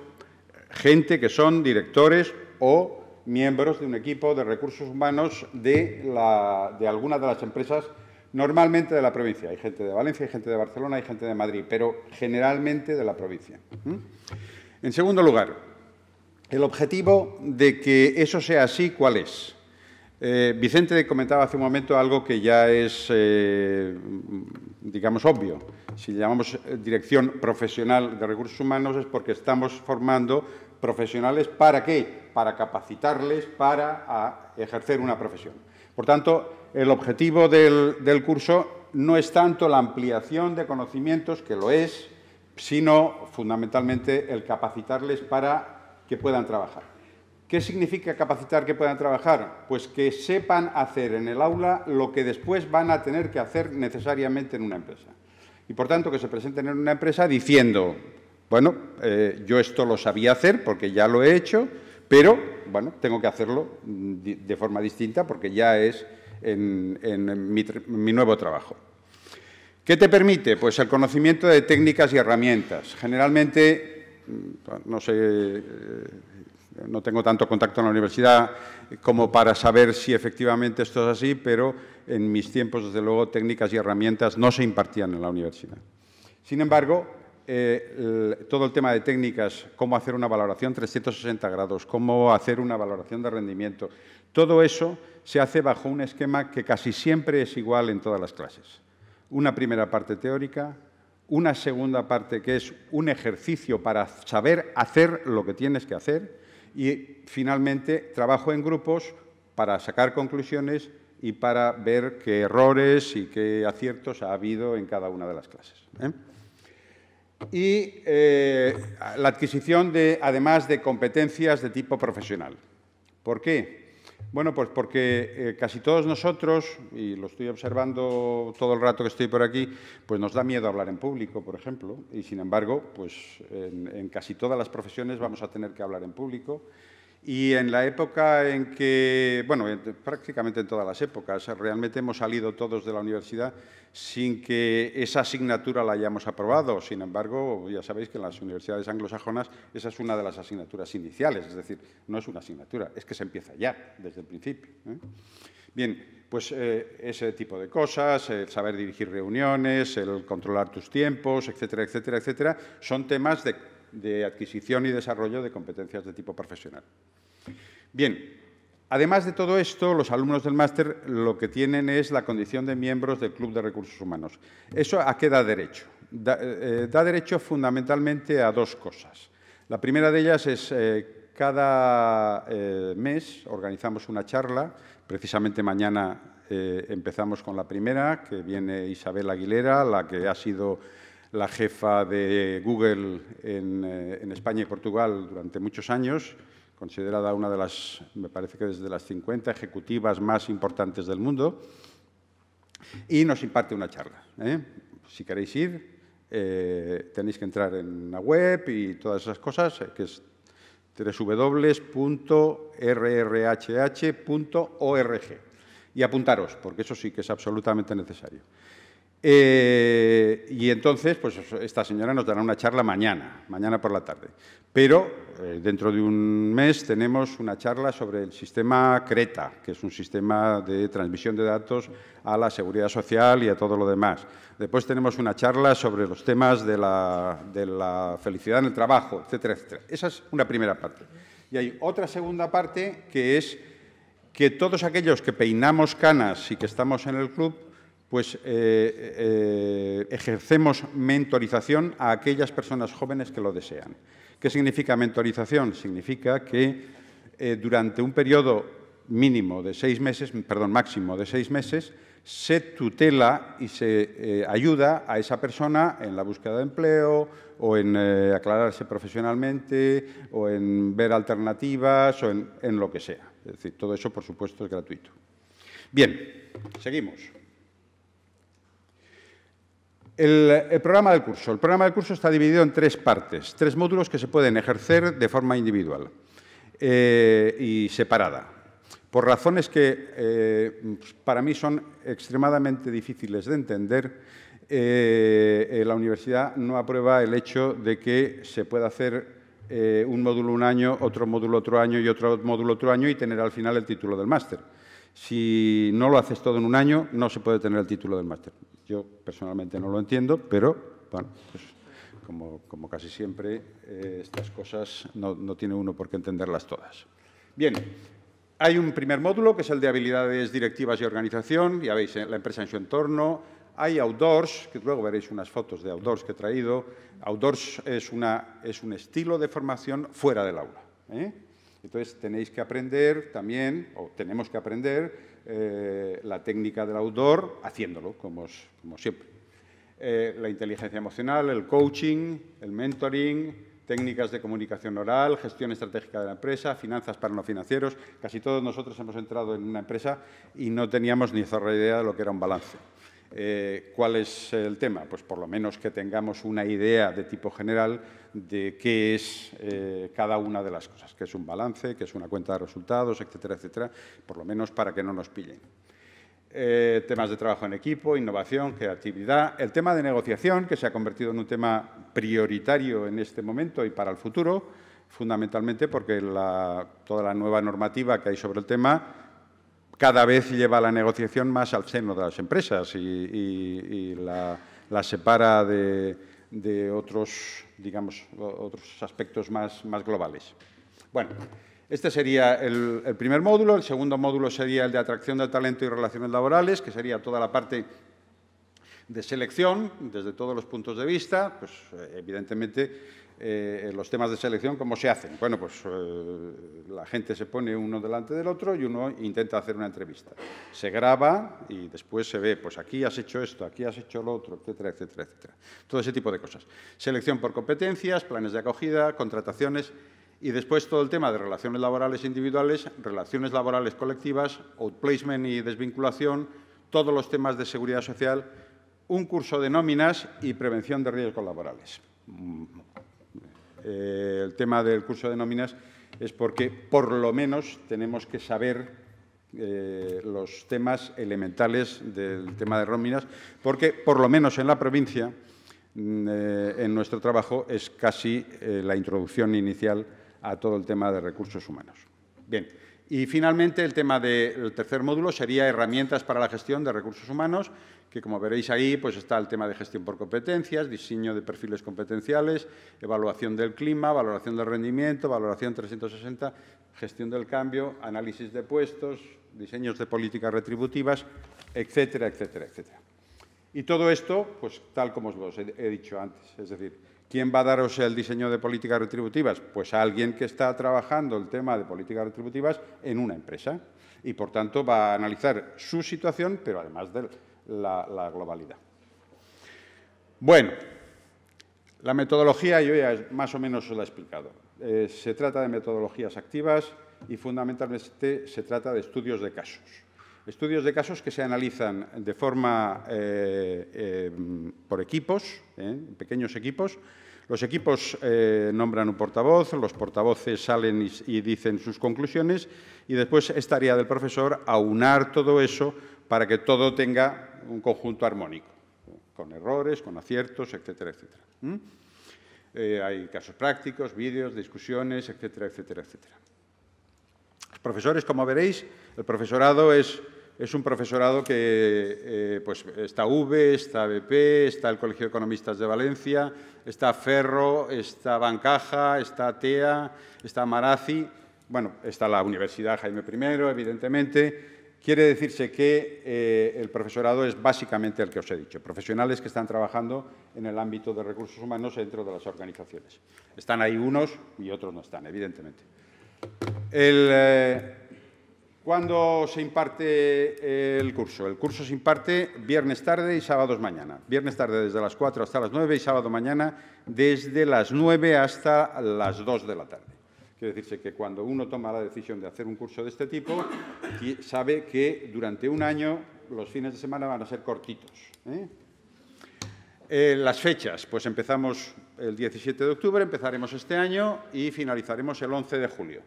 gente que son directores o miembros de un equipo de recursos humanos de, de alguna de las empresas, normalmente de la provincia. Hay gente de Valencia, hay gente de Barcelona, hay gente de Madrid, pero generalmente de la provincia. ¿Mm? En segundo lugar, el objetivo de que eso sea así, ¿cuál es? Eh, Vicente comentaba hace un momento algo que ya es, eh, digamos, obvio. Si llamamos eh, dirección profesional de recursos humanos es porque estamos formando profesionales para qué? Para capacitarles para ejercer una profesión. Por tanto, el objetivo del, del curso no es tanto la ampliación de conocimientos, que lo es, sino fundamentalmente el capacitarles para que puedan trabajar. ¿Qué significa capacitar que puedan trabajar? Pues que sepan hacer en el aula lo que después van a tener que hacer necesariamente en una empresa. Y por tanto que se presenten en una empresa diciendo, bueno, eh, yo esto lo sabía hacer porque ya lo he hecho, pero bueno, tengo que hacerlo mm, de forma distinta porque ya es en, mi nuevo trabajo. ¿Qué te permite? Pues el conocimiento de técnicas y herramientas. Generalmente no sé, eh, no tengo tanto contacto en la universidad como para saber si efectivamente esto es así, pero en mis tiempos, desde luego, técnicas y herramientas no se impartían en la universidad. Sin embargo, eh, todo el tema de técnicas, cómo hacer una valoración 360 grados, cómo hacer una valoración de rendimiento, todo eso se hace bajo un esquema que casi siempre es igual en todas las clases. Una primera parte teórica, una segunda parte que es un ejercicio para saber hacer lo que tienes que hacer y finalmente trabajo en grupos para sacar conclusiones y para ver qué errores y qué aciertos ha habido en cada una de las clases. ¿eh? Y eh, la adquisición, de, además, de competencias de tipo profesional. ¿Por qué? Bueno, pues porque eh, casi todos nosotros, y lo estoy observando todo el rato que estoy por aquí, pues nos da miedo hablar en público, por ejemplo, y sin embargo, pues en casi todas las profesiones vamos a tener que hablar en público, y en la época en que, bueno, prácticamente en todas las épocas, realmente hemos salido todos de la universidad sin que esa asignatura la hayamos aprobado. Sin embargo, ya sabéis que en las universidades anglosajonas esa es una de las asignaturas iniciales, es decir, no es una asignatura, es que se empieza ya, desde el principio. ¿eh? Bien, pues eh, ese tipo de cosas, el saber dirigir reuniones, el controlar tus tiempos, etcétera, etcétera, etcétera, son temas de de adquisición y desarrollo de competencias de tipo profesional. Bien, además de todo esto, los alumnos del máster lo que tienen es la condición de miembros del Club de Recursos Humanos. ¿Eso a qué da derecho? Da, eh, derecho fundamentalmente a dos cosas. La primera de ellas es eh, cada eh, mes organizamos una charla, precisamente mañana empezamos con la primera, que viene Isabel Aguilera, la que ha sido la jefa de Google eh, en, España y Portugal durante muchos años, considerada una de las, me parece que desde las 50 ejecutivas más importantes del mundo, y nos imparte una charla. ¿eh? Si queréis ir, eh, tenéis que entrar en la web y todas esas cosas, que es www.rrhh.org. Y apuntaros, porque eso sí que es absolutamente necesario. Eh, y entonces, pues esta señora nos dará una charla mañana, mañana por la tarde. Pero eh, dentro de un mes tenemos una charla sobre el sistema CRETA, que es un sistema de transmisión de datos a la seguridad social y a todo lo demás. Después tenemos una charla sobre los temas de la, de la felicidad en el trabajo, etcétera, etcétera. Esa es una primera parte. Y hay otra segunda parte que es que todos aquellos que peinamos canas y que estamos en el club pues eh, eh, ejercemos mentorización a aquellas personas jóvenes que lo desean. ¿Qué significa mentorización? Significa que eh, durante un periodo mínimo de seis meses, perdón, máximo de seis meses, se tutela y se ayuda a esa persona en la búsqueda de empleo o en aclararse profesionalmente o en ver alternativas o en, en lo que sea. Es decir, todo eso, por supuesto, es gratuito. Bien, seguimos. El, programa del curso. El programa del curso está dividido en tres partes, tres módulos que se pueden ejercer de forma individual eh, y separada, por razones que eh, para mí son extremadamente difíciles de entender. Eh, la universidad no aprueba el hecho de que se pueda hacer un módulo un año, otro módulo otro año y otro módulo otro año y tener al final el título del máster. Si no lo haces todo en un año, no se puede tener el título del máster. Yo personalmente no lo entiendo, pero bueno, pues, como, casi siempre, eh, estas cosas no, tiene uno por qué entenderlas todas. Bien, hay un primer módulo que es el de habilidades directivas y organización, ya veis, eh, la empresa en su entorno. Hay outdoors, que luego veréis unas fotos de outdoors que he traído. Outdoors es, es un estilo de formación fuera del aula. ¿eh? Entonces tenéis que aprender también, o tenemos que aprender, eh, la técnica del autor haciéndolo, como, siempre. Eh, la inteligencia emocional, el coaching, el mentoring, técnicas de comunicación oral, gestión estratégica de la empresa, finanzas para no financieros. Casi todos nosotros hemos entrado en una empresa y no teníamos ni zorra idea de lo que era un balance. Eh, ¿Cuál es el tema? Pues por lo menos que tengamos una idea de tipo general de qué es eh, cada una de las cosas, qué es un balance, qué es una cuenta de resultados, etcétera, etcétera, por lo menos para que no nos pillen. Eh, temas de trabajo en equipo, innovación, creatividad, el tema de negociación, que se ha convertido en un tema prioritario en este momento y para el futuro, fundamentalmente porque toda la nueva normativa que hay sobre el tema cada vez lleva la negociación más al seno de las empresas y, la, separa de, otros, digamos, otros aspectos más, globales. Bueno, este sería el, primer módulo. El segundo módulo sería el de atracción de talento y relaciones laborales, que sería toda la parte de selección desde todos los puntos de vista, pues eh, evidentemente eh, los temas de selección, ¿cómo se hacen? Bueno, pues eh, la gente se pone uno delante del otro y uno intenta hacer una entrevista. Se graba y después se ve, pues aquí has hecho esto, aquí has hecho lo otro, etcétera, etcétera, etcétera. Todo ese tipo de cosas. Selección por competencias, planes de acogida, contrataciones y después todo el tema de relaciones laborales individuales, relaciones laborales colectivas, outplacement y desvinculación, todos los temas de seguridad social, un curso de nóminas y prevención de riesgos laborales mm, eh, el tema del curso de nóminas es porque por lo menos tenemos que saber eh, los temas elementales del tema de nóminas, porque por lo menos en la provincia, mm, eh, en nuestro trabajo, es casi la introducción inicial a todo el tema de recursos humanos. Bien, y finalmente el tema del tercer módulo sería herramientas para la gestión de recursos humanos que como veréis ahí, pues está el tema de gestión por competencias, diseño de perfiles competenciales, evaluación del clima, valoración del rendimiento, valoración 360, gestión del cambio, análisis de puestos, diseños de políticas retributivas, etcétera, etcétera, etcétera. Y todo esto, pues tal como os he, dicho antes, es decir, ¿quién va a daros el diseño de políticas retributivas? Pues a alguien que está trabajando el tema de políticas retributivas en una empresa y, por tanto, va a analizar su situación, pero además del la, globalidad. Bueno, la metodología yo ya más o menos os la he explicado. Eh, se trata de metodologías activas y fundamentalmente se trata de estudios de casos. Estudios de casos que se analizan de forma eh, eh, por equipos, pequeños equipos. Los equipos nombran un portavoz, los portavoces salen y, dicen sus conclusiones y después estaría del profesor aunar todo eso para que todo tenga un conjunto armónico, con errores, con aciertos, etcétera, etcétera. Eh, hay casos prácticos, vídeos, discusiones, etcétera, etcétera, etcétera. Los profesores, como veréis, el profesorado es, un profesorado que eh, pues está V, está BP, está el Colegio de Economistas de Valencia, está Ferro, está Bancaja, está TEA, está Marazzi... bueno, está la Universidad Jaime I, evidentemente, Quiere decirse que eh, el profesorado es básicamente el que os he dicho, profesionales que están trabajando en el ámbito de recursos humanos dentro de las organizaciones. Están ahí unos y otros no están, evidentemente. Eh, ¿Cuándo se imparte el curso? El curso se imparte viernes tarde y sábados mañana. Viernes tarde desde las 4 hasta las 9 y sábado mañana desde las 9 hasta las 2 de la tarde. Quiere decirse que cuando uno toma la decisión de hacer un curso de este tipo, sabe que durante un año los fines de semana van a ser cortitos. ¿eh? Eh, las fechas, pues empezamos el 17 de octubre, empezaremos este año y finalizaremos el 11 de julio.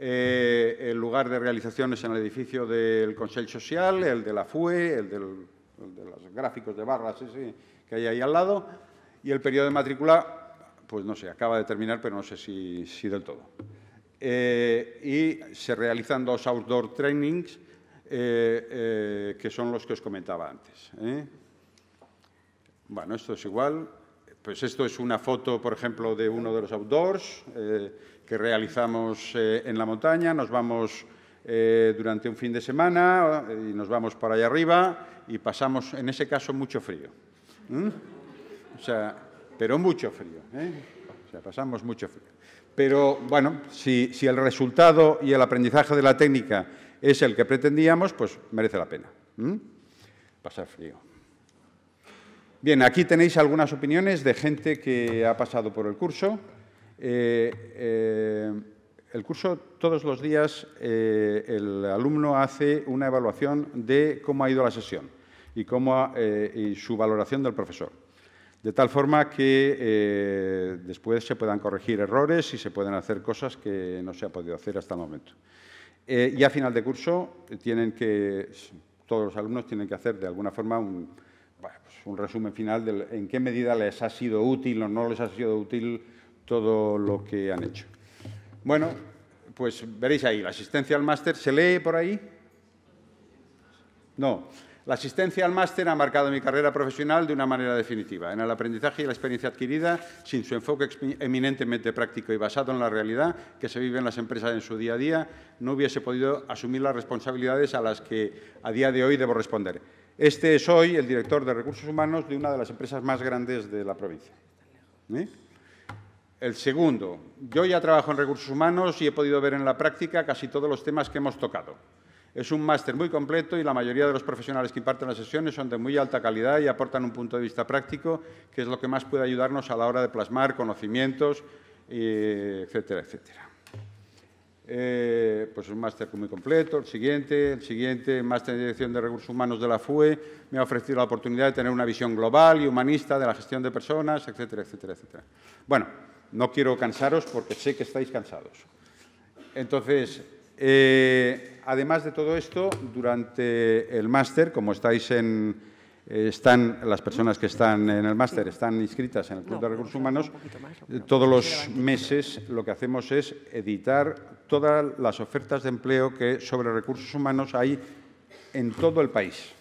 Eh, el lugar de realización es en el edificio del Consejo Social, el de la FUE, el, de los gráficos de barras que hay ahí al lado, y el periodo de matrícula pues no sé, acaba de terminar, pero no sé si, si del todo. Eh, y se realizan dos outdoor trainings, eh, eh, que son los que os comentaba antes. Bueno, esto es igual. Pues esto es una foto, por ejemplo, de uno de los outdoors que realizamos en la montaña. Nos vamos durante un fin de semana y nos vamos para allá arriba y pasamos, en ese caso, mucho frío. O sea, pero mucho frío. ¿eh? O sea, pasamos mucho frío. Pero bueno, si, el resultado y el aprendizaje de la técnica es el que pretendíamos, pues merece la pena pasar frío. Bien, aquí tenéis algunas opiniones de gente que ha pasado por el curso. Eh, eh, el curso todos los días eh, el alumno hace una evaluación de cómo ha ido la sesión y, cómo y su valoración del profesor de tal forma que eh, después se puedan corregir errores y se pueden hacer cosas que no se ha podido hacer hasta el momento. Eh, y a final de curso, eh, tienen que, todos los alumnos tienen que hacer de alguna forma un, pues, un resumen final de en qué medida les ha sido útil o no les ha sido útil todo lo que han hecho. Bueno, pues veréis ahí, la asistencia al máster, ¿se lee por ahí? No. La asistencia al máster ha marcado mi carrera profesional de una manera definitiva. En el aprendizaje y la experiencia adquirida, sin su enfoque eminentemente práctico y basado en la realidad que se vive en las empresas en su día a día, no hubiese podido asumir las responsabilidades a las que a día de hoy debo responder. Este es hoy el director de Recursos Humanos de una de las empresas más grandes de la provincia. ¿eh? El segundo, yo ya trabajo en recursos humanos y he podido ver en la práctica casi todos los temas que hemos tocado. Es un máster muy completo y la mayoría de los profesionales que imparten las sesiones son de muy alta calidad y aportan un punto de vista práctico, que es lo que más puede ayudarnos a la hora de plasmar conocimientos, etcétera, etcétera. Pues pues un máster muy completo, el siguiente, el siguiente máster en Dirección de Recursos Humanos de la FUE, me ha ofrecido la oportunidad de tener una visión global y humanista de la gestión de personas, etcétera, etcétera, etcétera. Bueno, no quiero cansaros porque sé que estáis cansados. Entonces, eh, además de todo esto, durante el máster, como estáis en, eh, están las personas que están en el máster están inscritas en el Club de Recursos Humanos, eh, todos los meses lo que hacemos es editar todas las ofertas de empleo que sobre recursos humanos hay en todo el país.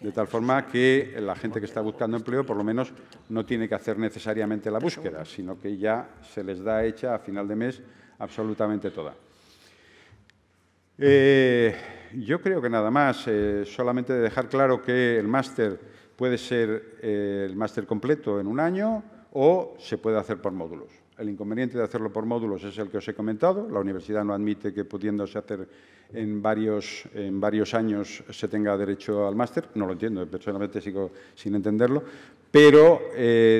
De tal forma que la gente que está buscando empleo, por lo menos, no tiene que hacer necesariamente la búsqueda, sino que ya se les da hecha a final de mes absolutamente toda. Eh, yo creo que nada más, eh, solamente dejar claro que el máster puede ser eh, el máster completo en un año o se puede hacer por módulos. El inconveniente de hacerlo por módulos es el que os he comentado. La universidad no admite que pudiéndose hacer en varios, en varios años se tenga derecho al máster. No lo entiendo, personalmente sigo sin entenderlo. Pero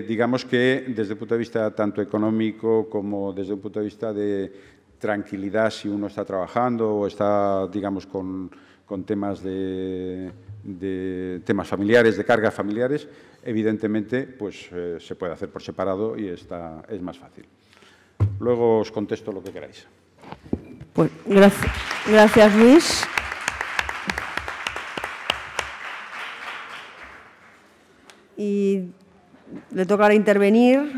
digamos que desde el punto de vista tanto económico como desde el punto de vista de, tranquilidad si uno está trabajando o está, digamos, con, con temas de, temas familiares, de cargas familiares, evidentemente, pues eh, se puede hacer por separado y está, es más fácil. Luego os contesto lo que queráis. Pues, gracias, gracias Luis. Y le tocará intervenir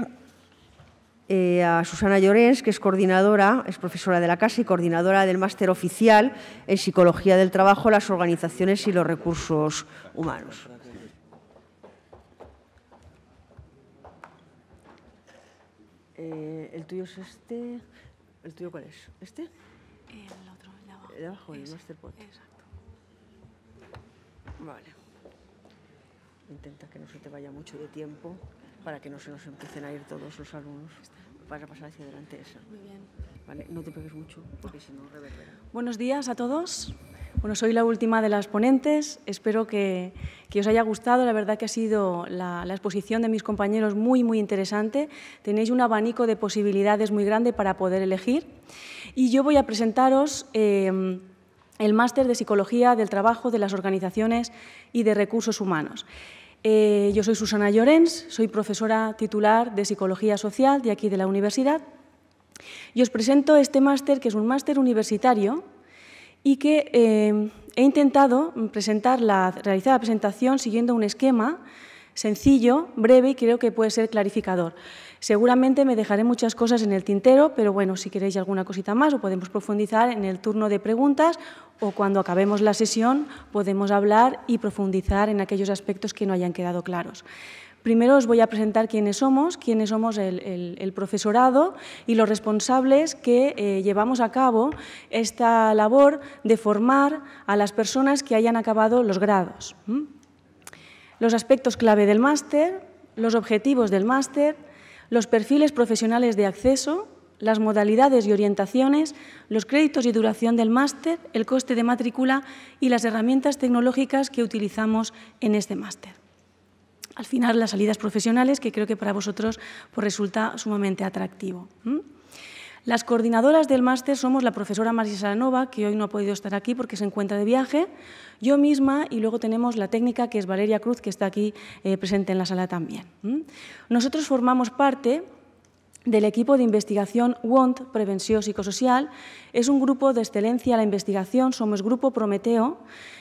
eh, a Susana Llorens, que es coordinadora, es profesora de la casa y coordinadora del máster oficial en Psicología del Trabajo, las organizaciones y los recursos humanos. Eh, ¿El tuyo es este? ¿El tuyo cuál es? ¿Este? El otro, el de abajo. El de abajo, el máster Exacto. Vale. Intenta que no se te vaya mucho de tiempo para que no se nos empiecen a ir todos los alumnos para pasar hacia adelante eso. Muy bien. Vale, no te pegues mucho, porque si no reverbera. Buenos días a todos. Bueno, soy la última de las ponentes. Espero que, os haya gustado. La verdad que ha sido la, exposición de mis compañeros muy, muy interesante. Tenéis un abanico de posibilidades muy grande para poder elegir. Y yo voy a presentaros... Eh, el Máster de Psicología del Trabajo de las Organizaciones y de Recursos Humanos. Eh, yo soy Susana Llorens, soy profesora titular de Psicología Social de aquí de la universidad y os presento este máster que es un máster universitario y que eh, he intentado presentar la, realizar la presentación siguiendo un esquema sencillo, breve y creo que puede ser clarificador. Seguramente me dejaré muchas cosas en el tintero, pero bueno, si queréis alguna cosita más o podemos profundizar en el turno de preguntas o cuando acabemos la sesión podemos hablar y profundizar en aquellos aspectos que no hayan quedado claros. Primero os voy a presentar quiénes somos, quiénes somos el, profesorado y los responsables que eh, llevamos a cabo esta labor de formar a las personas que hayan acabado los grados. Los aspectos clave del máster, los objetivos del máster, los perfiles profesionales de acceso, las modalidades y orientaciones, los créditos y duración del máster, el coste de matrícula y las herramientas tecnológicas que utilizamos en este máster. Al final, las salidas profesionales, que creo que para vosotros pues, resulta sumamente atractivo. Las coordinadoras del máster somos la profesora María Saranova, que hoy no ha podido estar aquí porque se encuentra de viaje, yo misma y luego tenemos la técnica que es Valeria Cruz, que está aquí eh, presente en la sala también. Nosotros formamos parte del equipo de investigación WANT, Prevención Psicosocial. Es un grupo de excelencia en la investigación, somos Grupo Prometeo,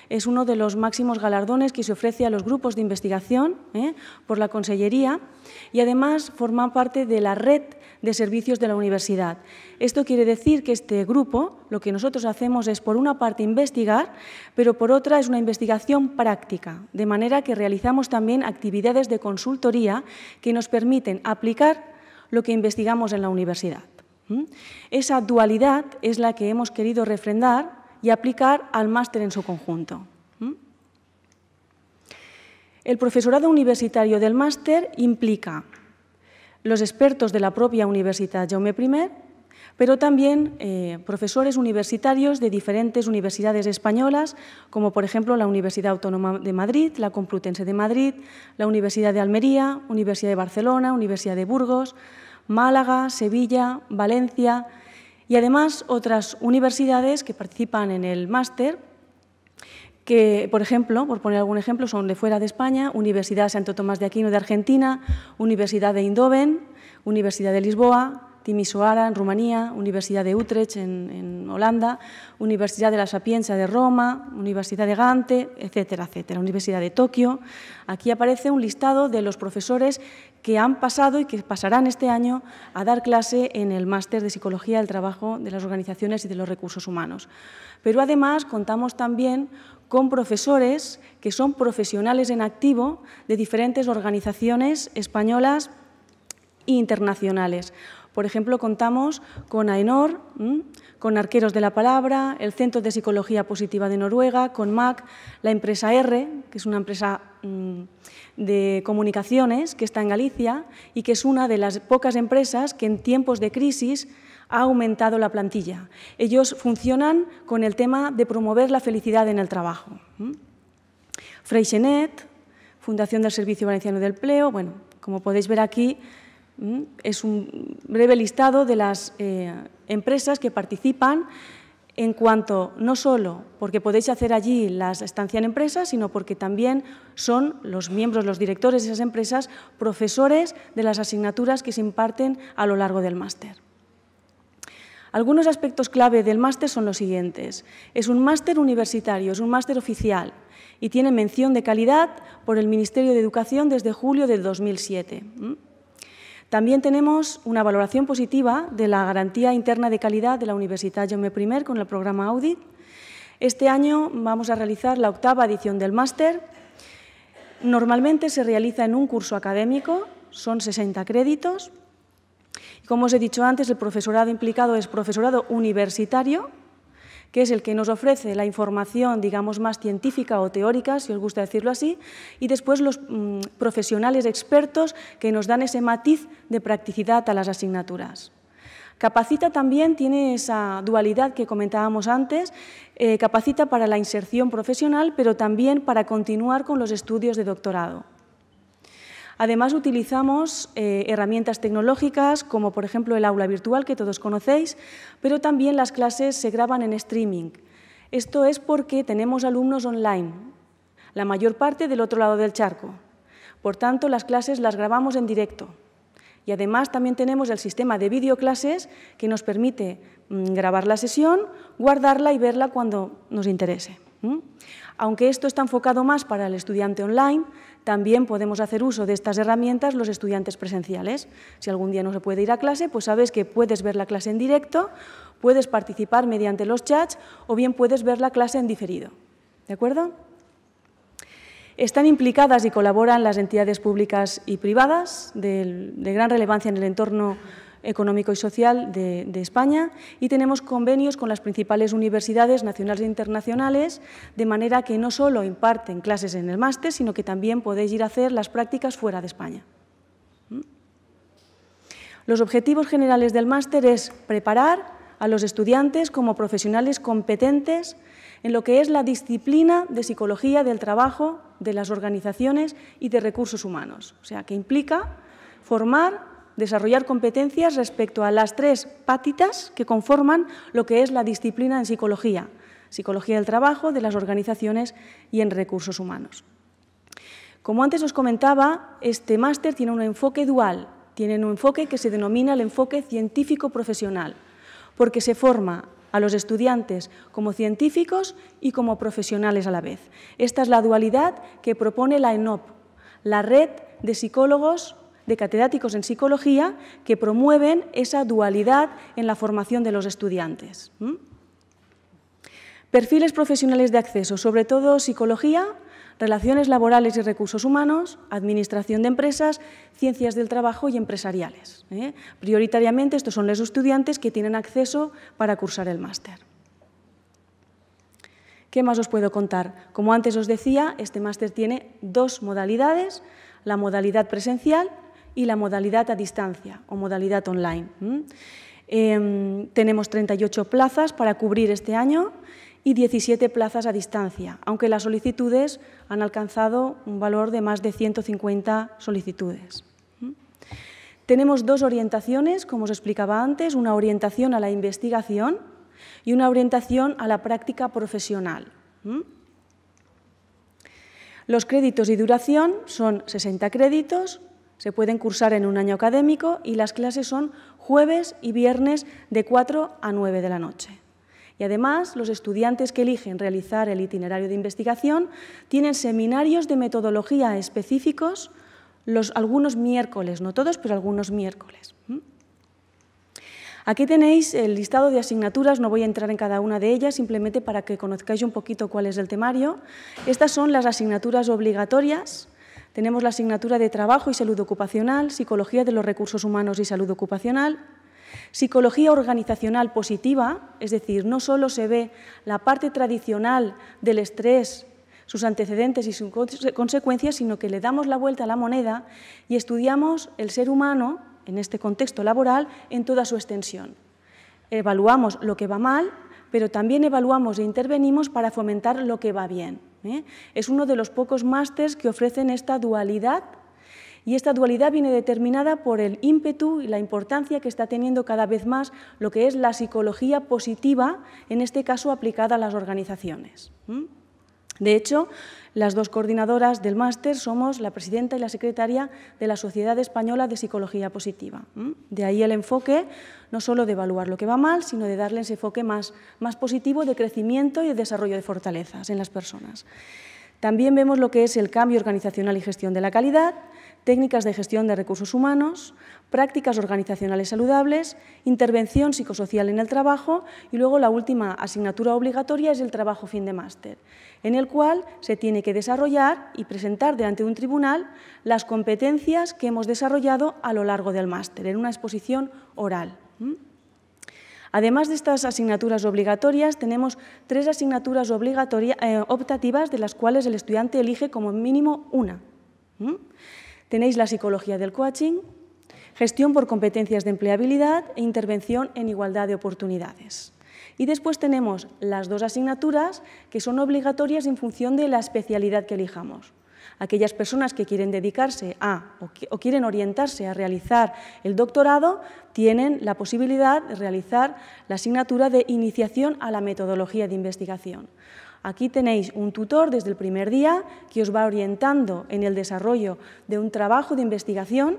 es uno de los máximos galardones que se ofrece a los grupos de investigación ¿eh? por la Consellería y además forma parte de la red de servicios de la universidad. Esto quiere decir que este grupo, lo que nosotros hacemos es, por una parte, investigar, pero por otra es una investigación práctica, de manera que realizamos también actividades de consultoría que nos permiten aplicar lo que investigamos en la universidad. Esa dualidad es la que hemos querido refrendar y aplicar al máster en su conjunto. El profesorado universitario del máster implica los expertos de la propia Universidad Jaume I, pero también eh, profesores universitarios de diferentes universidades españolas, como por ejemplo la Universidad Autónoma de Madrid, la Complutense de Madrid, la Universidad de Almería, Universidad de Barcelona, Universidad de Burgos, Málaga, Sevilla, Valencia y además otras universidades que participan en el máster que, por ejemplo, por poner algún ejemplo, son de fuera de España, Universidad Santo Tomás de Aquino de Argentina, Universidad de Indoven, Universidad de Lisboa, Timisoara en Rumanía, Universidad de Utrecht en, Holanda, Universidad de la Sapienza de Roma, Universidad de Gante, etcétera, etcétera, Universidad de Tokio. Aquí aparece un listado de los profesores que han pasado y que pasarán este año a dar clase en el Máster de Psicología del Trabajo de las Organizaciones y de los Recursos Humanos. Pero además contamos también con profesores que son profesionales en activo de diferentes organizaciones españolas e internacionales. Por ejemplo, contamos con AENOR, con Arqueros de la Palabra, el Centro de Psicología Positiva de Noruega, con MAC, la empresa R, que es una empresa mm, de comunicaciones que está en Galicia y que es una de las pocas empresas que en tiempos de crisis ha aumentado la plantilla. Ellos funcionan con el tema de promover la felicidad en el trabajo. Freixenet, Fundación del Servicio Valenciano del Empleo, bueno, como podéis ver aquí, es un breve listado de las eh, empresas que participan en cuanto no solo porque podéis hacer allí las estancia en empresas, sino porque también son los miembros, los directores de esas empresas, profesores de las asignaturas que se imparten a lo largo del máster. Algunos aspectos clave del máster son los siguientes. Es un máster universitario, es un máster oficial y tiene mención de calidad por el Ministerio de Educación desde julio del 2007. También tenemos una valoración positiva de la garantía interna de calidad de la Universidad me I con el programa Audit. Este año vamos a realizar la octava edición del máster. Normalmente se realiza en un curso académico, son 60 créditos, como os he dicho antes, el profesorado implicado es profesorado universitario, que es el que nos ofrece la información, digamos, más científica o teórica, si os gusta decirlo así, y después los mm, profesionales expertos que nos dan ese matiz de practicidad a las asignaturas. Capacita también tiene esa dualidad que comentábamos antes, eh, capacita para la inserción profesional, pero también para continuar con los estudios de doctorado. Además, utilizamos eh, herramientas tecnológicas como, por ejemplo, el aula virtual que todos conocéis, pero también las clases se graban en streaming. Esto es porque tenemos alumnos online, la mayor parte del otro lado del charco. Por tanto, las clases las grabamos en directo. Y además también tenemos el sistema de videoclases que nos permite mm, grabar la sesión, guardarla y verla cuando nos interese. Aunque esto está enfocado más para el estudiante online, también podemos hacer uso de estas herramientas los estudiantes presenciales. Si algún día no se puede ir a clase, pues sabes que puedes ver la clase en directo, puedes participar mediante los chats o bien puedes ver la clase en diferido. ¿De acuerdo? Están implicadas y colaboran las entidades públicas y privadas de, gran relevancia en el entorno Económico y Social de, España y tenemos convenios con las principales universidades nacionales e internacionales, de manera que no solo imparten clases en el máster, sino que también podéis ir a hacer las prácticas fuera de España. ¿Mm? Los objetivos generales del máster es preparar a los estudiantes como profesionales competentes en lo que es la disciplina de psicología del trabajo, de las organizaciones y de recursos humanos, o sea, que implica formar desarrollar competencias respecto a las tres patitas que conforman lo que es la disciplina en psicología, psicología del trabajo, de las organizaciones y en recursos humanos. Como antes os comentaba, este máster tiene un enfoque dual, tiene un enfoque que se denomina el enfoque científico-profesional, porque se forma a los estudiantes como científicos y como profesionales a la vez. Esta es la dualidad que propone la ENOP, la Red de Psicólogos de catedráticos en psicología que promueven esa dualidad en la formación de los estudiantes. Perfiles profesionales de acceso, sobre todo psicología, relaciones laborales y recursos humanos, administración de empresas, ciencias del trabajo y empresariales. ¿eh? Prioritariamente estos son los estudiantes que tienen acceso para cursar el máster. ¿Qué más os puedo contar? Como antes os decía, este máster tiene dos modalidades, la modalidad presencial y la modalidad a distancia o modalidad online. Em, tenemos 38 plazas para cubrir este año y 17 plazas a distancia, aunque las solicitudes han alcanzado un valor de más de 150 solicitudes. Tenemos dos orientaciones, como os explicaba antes, una orientación a la investigación y una orientación a la práctica profesional. Los créditos y duración son 60 créditos, se pueden cursar en un año académico y las clases son jueves y viernes de 4 a 9 de la noche. Y además, los estudiantes que eligen realizar el itinerario de investigación tienen seminarios de metodología específicos los, algunos miércoles, no todos, pero algunos miércoles. ¿Mm? Aquí tenéis el listado de asignaturas, no voy a entrar en cada una de ellas, simplemente para que conozcáis un poquito cuál es el temario. Estas son las asignaturas obligatorias tenemos la asignatura de Trabajo y Salud Ocupacional, Psicología de los Recursos Humanos y Salud Ocupacional, Psicología organizacional positiva, es decir, no solo se ve la parte tradicional del estrés, sus antecedentes y sus consecuencias, sino que le damos la vuelta a la moneda y estudiamos el ser humano, en este contexto laboral, en toda su extensión. Evaluamos lo que va mal pero también evaluamos e intervenimos para fomentar lo que va bien. ¿eh? Es uno de los pocos másters que ofrecen esta dualidad y esta dualidad viene determinada por el ímpetu y la importancia que está teniendo cada vez más lo que es la psicología positiva, en este caso aplicada a las organizaciones. De hecho, las dos coordinadoras del máster somos la presidenta y la secretaria de la Sociedad Española de Psicología Positiva. De ahí el enfoque no solo de evaluar lo que va mal, sino de darle ese enfoque más, positivo de crecimiento y desarrollo de fortalezas en las personas. También vemos lo que es el cambio organizacional y gestión de la calidad, técnicas de gestión de recursos humanos, prácticas organizacionales saludables, intervención psicosocial en el trabajo y luego la última asignatura obligatoria es el trabajo fin de máster, en el cual se tiene que desarrollar y presentar delante de un tribunal las competencias que hemos desarrollado a lo largo del máster en una exposición oral. Además de estas asignaturas obligatorias, tenemos tres asignaturas eh, optativas de las cuales el estudiante elige como mínimo una. Tenéis la psicología del coaching, gestión por competencias de empleabilidad e intervención en igualdad de oportunidades. Y después tenemos las dos asignaturas que son obligatorias en función de la especialidad que elijamos. Aquellas personas que quieren dedicarse a o, quieren orientarse a realizar el doctorado tienen la posibilidad de realizar la asignatura de iniciación a la metodología de investigación. Aquí tenéis un tutor desde el primer día que os va orientando en el desarrollo de un trabajo de investigación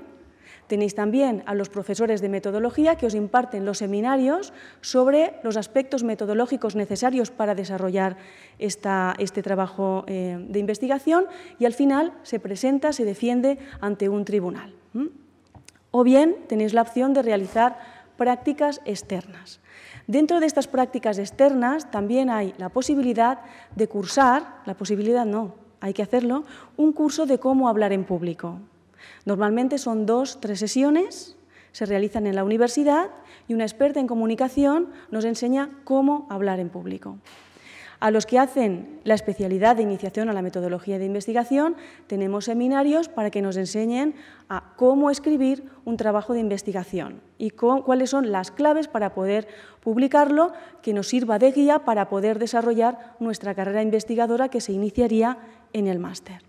Tenéis también a los profesores de metodología que os imparten los seminarios sobre los aspectos metodológicos necesarios para desarrollar este trabajo eh, de investigación y al final se presenta, se defiende ante un tribunal. O bien tenéis la opción de realizar prácticas externas. Dentro de estas prácticas externas también hay la posibilidad de cursar, la posibilidad no, hay que hacerlo, un curso de cómo hablar en público. Normalmente son dos, tres sesiones, se realizan en la universidad y una experta en comunicación nos enseña cómo hablar en público. A los que hacen la especialidad de iniciación a la metodología de investigación, tenemos seminarios para que nos enseñen a cómo escribir un trabajo de investigación y cuáles son las claves para poder publicarlo que nos sirva de guía para poder desarrollar nuestra carrera investigadora que se iniciaría en el máster.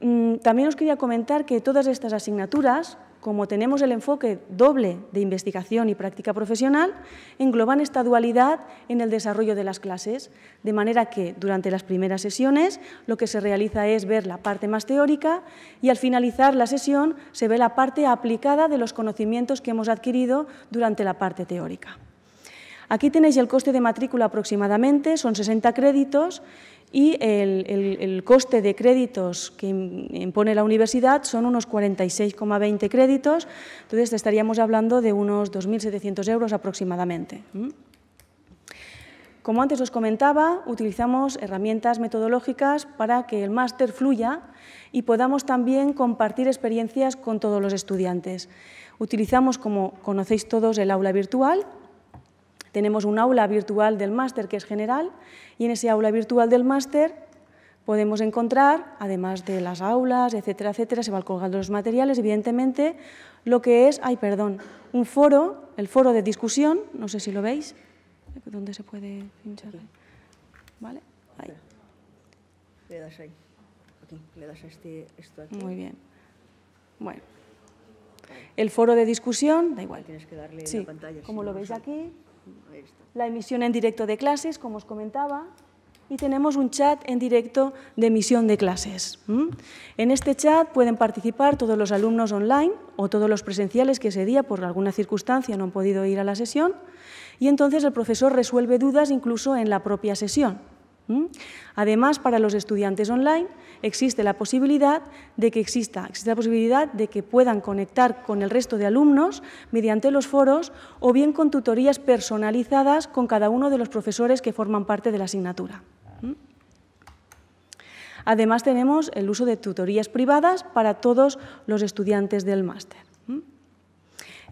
Mm, también os quería comentar que todas estas asignaturas, como tenemos el enfoque doble de investigación y práctica profesional, engloban esta dualidad en el desarrollo de las clases, de manera que durante las primeras sesiones lo que se realiza es ver la parte más teórica y al finalizar la sesión se ve la parte aplicada de los conocimientos que hemos adquirido durante la parte teórica. Aquí tenéis el coste de matrícula aproximadamente, son 60 créditos y el, coste de créditos que impone la universidad son unos 46,20 créditos, entonces estaríamos hablando de unos 2.700 euros aproximadamente. Como antes os comentaba, utilizamos herramientas metodológicas para que el máster fluya y podamos también compartir experiencias con todos los estudiantes. Utilizamos, como conocéis todos, el aula virtual, tenemos un aula virtual del máster que es general y en ese aula virtual del máster podemos encontrar, además de las aulas, etcétera, etcétera, se van colgando los materiales, evidentemente, lo que es, ay, perdón, un foro, el foro de discusión, no sé si lo veis, ¿dónde se puede pinchar? ¿Vale? Ahí. Le das ahí. Aquí, le das a este, esto aquí. Muy bien. Bueno. El foro de discusión, da igual. Tienes que darle sí, la pantalla. Como lo veis aquí, la emisión en directo de clases, como os comentaba, y tenemos un chat en directo de emisión de clases. En este chat pueden participar todos los alumnos online o todos los presenciales que ese día por alguna circunstancia no han podido ir a la sesión y entonces el profesor resuelve dudas incluso en la propia sesión. ¿Mm? Además, para los estudiantes online existe la posibilidad de que exista, existe la posibilidad de que puedan conectar con el resto de alumnos mediante los foros o bien con tutorías personalizadas con cada uno de los profesores que forman parte de la asignatura. ¿Mm? Además, tenemos el uso de tutorías privadas para todos los estudiantes del máster. ¿Mm?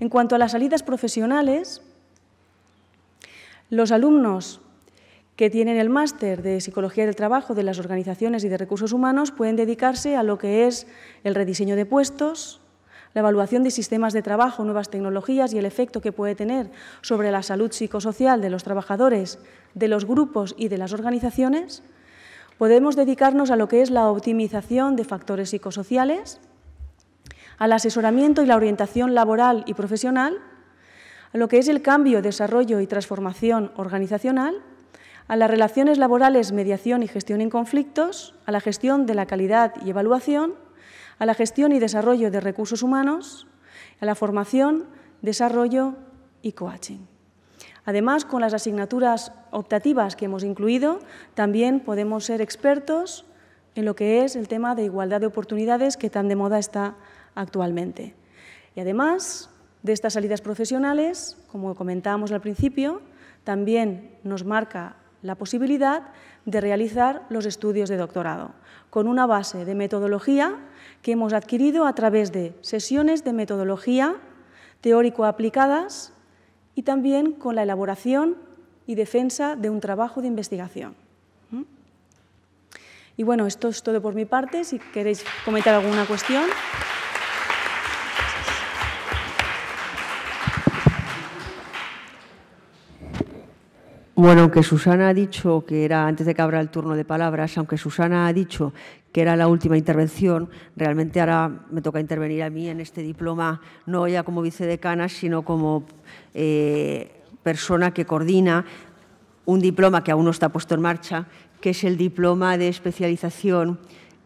En cuanto a las salidas profesionales, los alumnos que tienen el máster de Psicología del Trabajo de las organizaciones y de recursos humanos pueden dedicarse a lo que es el rediseño de puestos, la evaluación de sistemas de trabajo, nuevas tecnologías y el efecto que puede tener sobre la salud psicosocial de los trabajadores, de los grupos y de las organizaciones. Podemos dedicarnos a lo que es la optimización de factores psicosociales, al asesoramiento y la orientación laboral y profesional, a lo que es el cambio, desarrollo y transformación organizacional, a las relaciones laborales, mediación y gestión en conflictos, a la gestión de la calidad y evaluación, a la gestión y desarrollo de recursos humanos, a la formación, desarrollo y coaching. Además, con las asignaturas optativas que hemos incluido, también podemos ser expertos en lo que es el tema de igualdad de oportunidades que tan de moda está actualmente. Y además de estas salidas profesionales, como comentábamos al principio, también nos marca la posibilidad de realizar los estudios de doctorado, con una base de metodología que hemos adquirido a través de sesiones de metodología teórico-aplicadas y también con la elaboración y defensa de un trabajo de investigación. ¿Mm? Y bueno, esto es todo por mi parte. Si queréis comentar alguna cuestión. Bueno, aunque Susana ha dicho que era, antes de que abra el turno de palabras, aunque Susana ha dicho que era la última intervención, realmente ahora me toca intervenir a mí en este diploma, no ya como vicedecana, sino como eh, persona que coordina un diploma que aún no está puesto en marcha, que es el diploma de especialización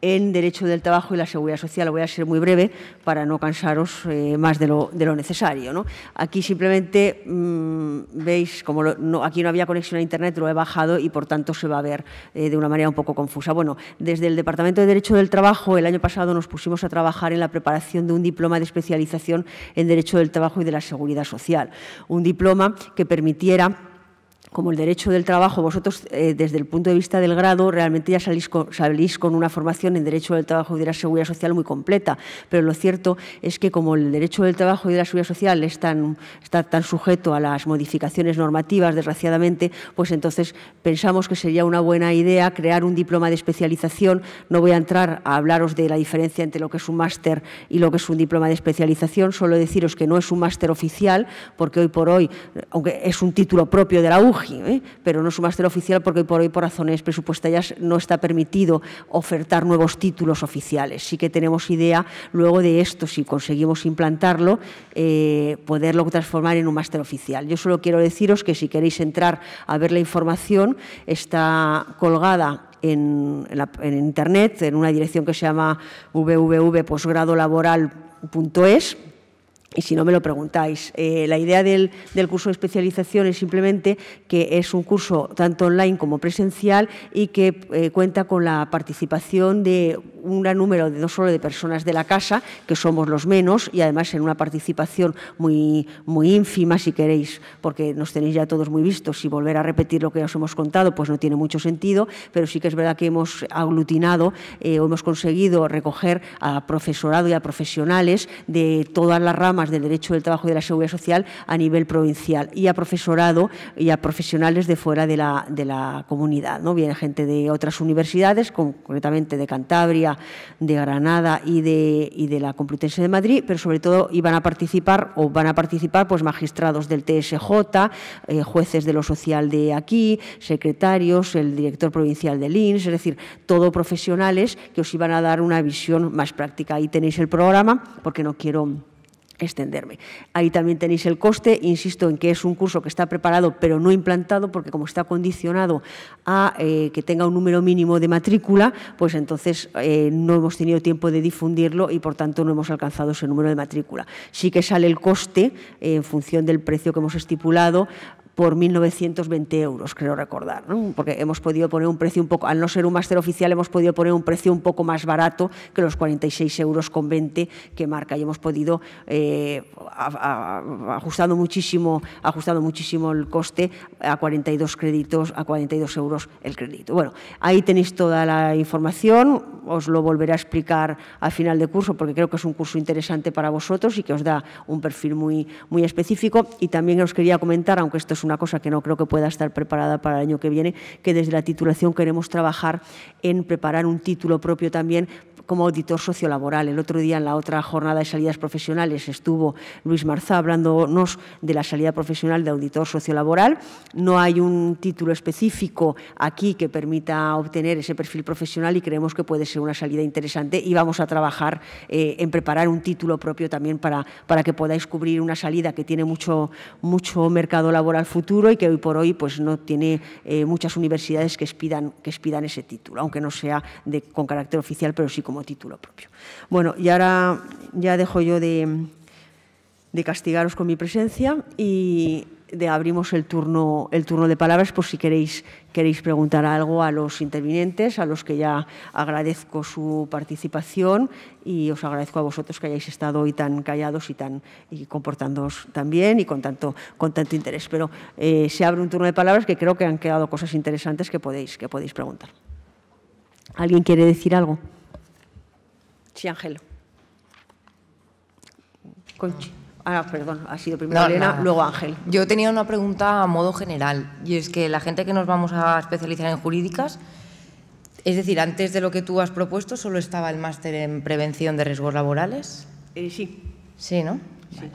en Derecho del Trabajo y la Seguridad Social. Voy a ser muy breve para no cansaros eh, más de lo, necesario. Aquí simplemente mm, veis, como aquí no había conexión a Internet, lo he bajado y por tanto se va a ver eh, de una manera un poco confusa. Bueno, desde el Departamento de Derecho del Trabajo el año pasado nos pusimos a trabajar en la preparación de un diploma de especialización en Derecho del Trabajo y de la Seguridad Social. Un diploma que permitiera como el derecho del trabajo, vosotros eh, desde el punto de vista del grado realmente ya salís con, una formación en derecho del trabajo y de la seguridad social muy completa, pero lo cierto es que como el derecho del trabajo y de la seguridad social están está tan sujeto a las modificaciones normativas, desgraciadamente, pues entonces pensamos que sería una buena idea crear un diploma de especialización. No voy a entrar a hablaros de la diferencia entre lo que es un máster y lo que es un diploma de especialización, solo deciros que no es un máster oficial, porque hoy por hoy, aunque es un título propio de la UG, e, ¿eh? pero no es un máster oficial porque por hoy por razones presupuestarias no está permitido ofertar nuevos títulos oficiales. Sí que tenemos idea luego de esto, si conseguimos implantarlo, eh, poderlo transformar en un máster oficial. Yo solo quiero deciros que si queréis entrar a ver la información, está colgada en, en, internet, en una dirección que se llama www.posgradolaboral.es y si no me lo preguntáis, eh, la idea del, curso de especialización es simplemente que es un curso tanto online como presencial y que eh, cuenta con la participación de un gran número de, no solo de personas de la casa, que somos los menos, y además en una participación muy, muy ínfima, si queréis, porque nos tenéis ya todos muy vistos y volver a repetir lo que os hemos contado, pues no tiene mucho sentido, pero sí que es verdad que hemos aglutinado eh, o hemos conseguido recoger a profesorado y a profesionales de todas las ramas del derecho del trabajo y de la seguridad social a nivel provincial y a profesorado y a profesionales de fuera de la, de la comunidad. ¿no? Viene gente de otras universidades, concretamente de Cantabria, de Granada y de, de la Complutense de Madrid, pero sobre todo iban a participar o van a participar pues, magistrados del TSJ, eh, jueces de lo social de aquí, secretarios, el director provincial del INS, es decir, todo profesionales que os iban a dar una visión más práctica. Ahí tenéis el programa, porque no quiero extenderme. Ahí también tenéis el coste, insisto en que es un curso que está preparado pero no implantado, porque como está condicionado a eh, que tenga un número mínimo de matrícula, pues entonces eh, no hemos tenido tiempo de difundirlo y por tanto no hemos alcanzado ese número de matrícula. Sí que sale el coste eh, en función del precio que hemos estipulado por 1.920 euros, creo recordar, porque hemos podido poner un precio un poco, al no ser un máster oficial, hemos podido poner un precio un poco más barato que los 46 euros con 20 que marca y hemos podido, eh, ajustando, muchísimo, ajustando muchísimo el coste, a 42 créditos, a 42 euros el crédito. Bueno, ahí tenéis toda la información, os lo volveré a explicar al final de curso porque creo que es un curso interesante para vosotros y que os da un perfil muy, muy específico y también os quería comentar, aunque esto es una cosa que no creo que pueda estar preparada para el año que viene, que desde la titulación queremos trabajar en preparar un título propio también como auditor sociolaboral. El otro día en la otra jornada de salidas profesionales estuvo Luis Marzá hablándonos de la salida profesional de auditor sociolaboral. No hay un título específico aquí que permita obtener ese perfil profesional y creemos que puede ser una salida interesante y vamos a trabajar eh, en preparar un título propio también para, para que podáis cubrir una salida que tiene mucho, mucho mercado laboral futuro y que hoy por hoy pues, no tiene eh, muchas universidades que expidan, que ese título, aunque no sea con carácter oficial, pero sí como título propio. Bueno, y ahora ya dejo yo de, de castigaros con mi presencia y abrimos el turno, el turno de palabras por si queréis, queréis preguntar algo a los intervinientes, a los que ya agradezco su participación y os agradezco a vosotros que hayáis estado hoy tan callados y, tan, y comportándoos tan bien y con tanto, con tanto interés. Pero eh, se abre un turno de palabras que creo que han quedado cosas interesantes que podéis, que podéis preguntar. ¿Alguien quiere decir algo? Sí, Ángelo. Conchi. Ah, perdón, ha sido primero luego Ángel. Yo tenía una pregunta a modo general, y es que la gente que nos vamos a especializar en jurídicas, es decir, antes de lo que tú has propuesto, solo estaba el máster en prevención de riesgos laborales. Eh, sí. Sí, ¿no? Sí.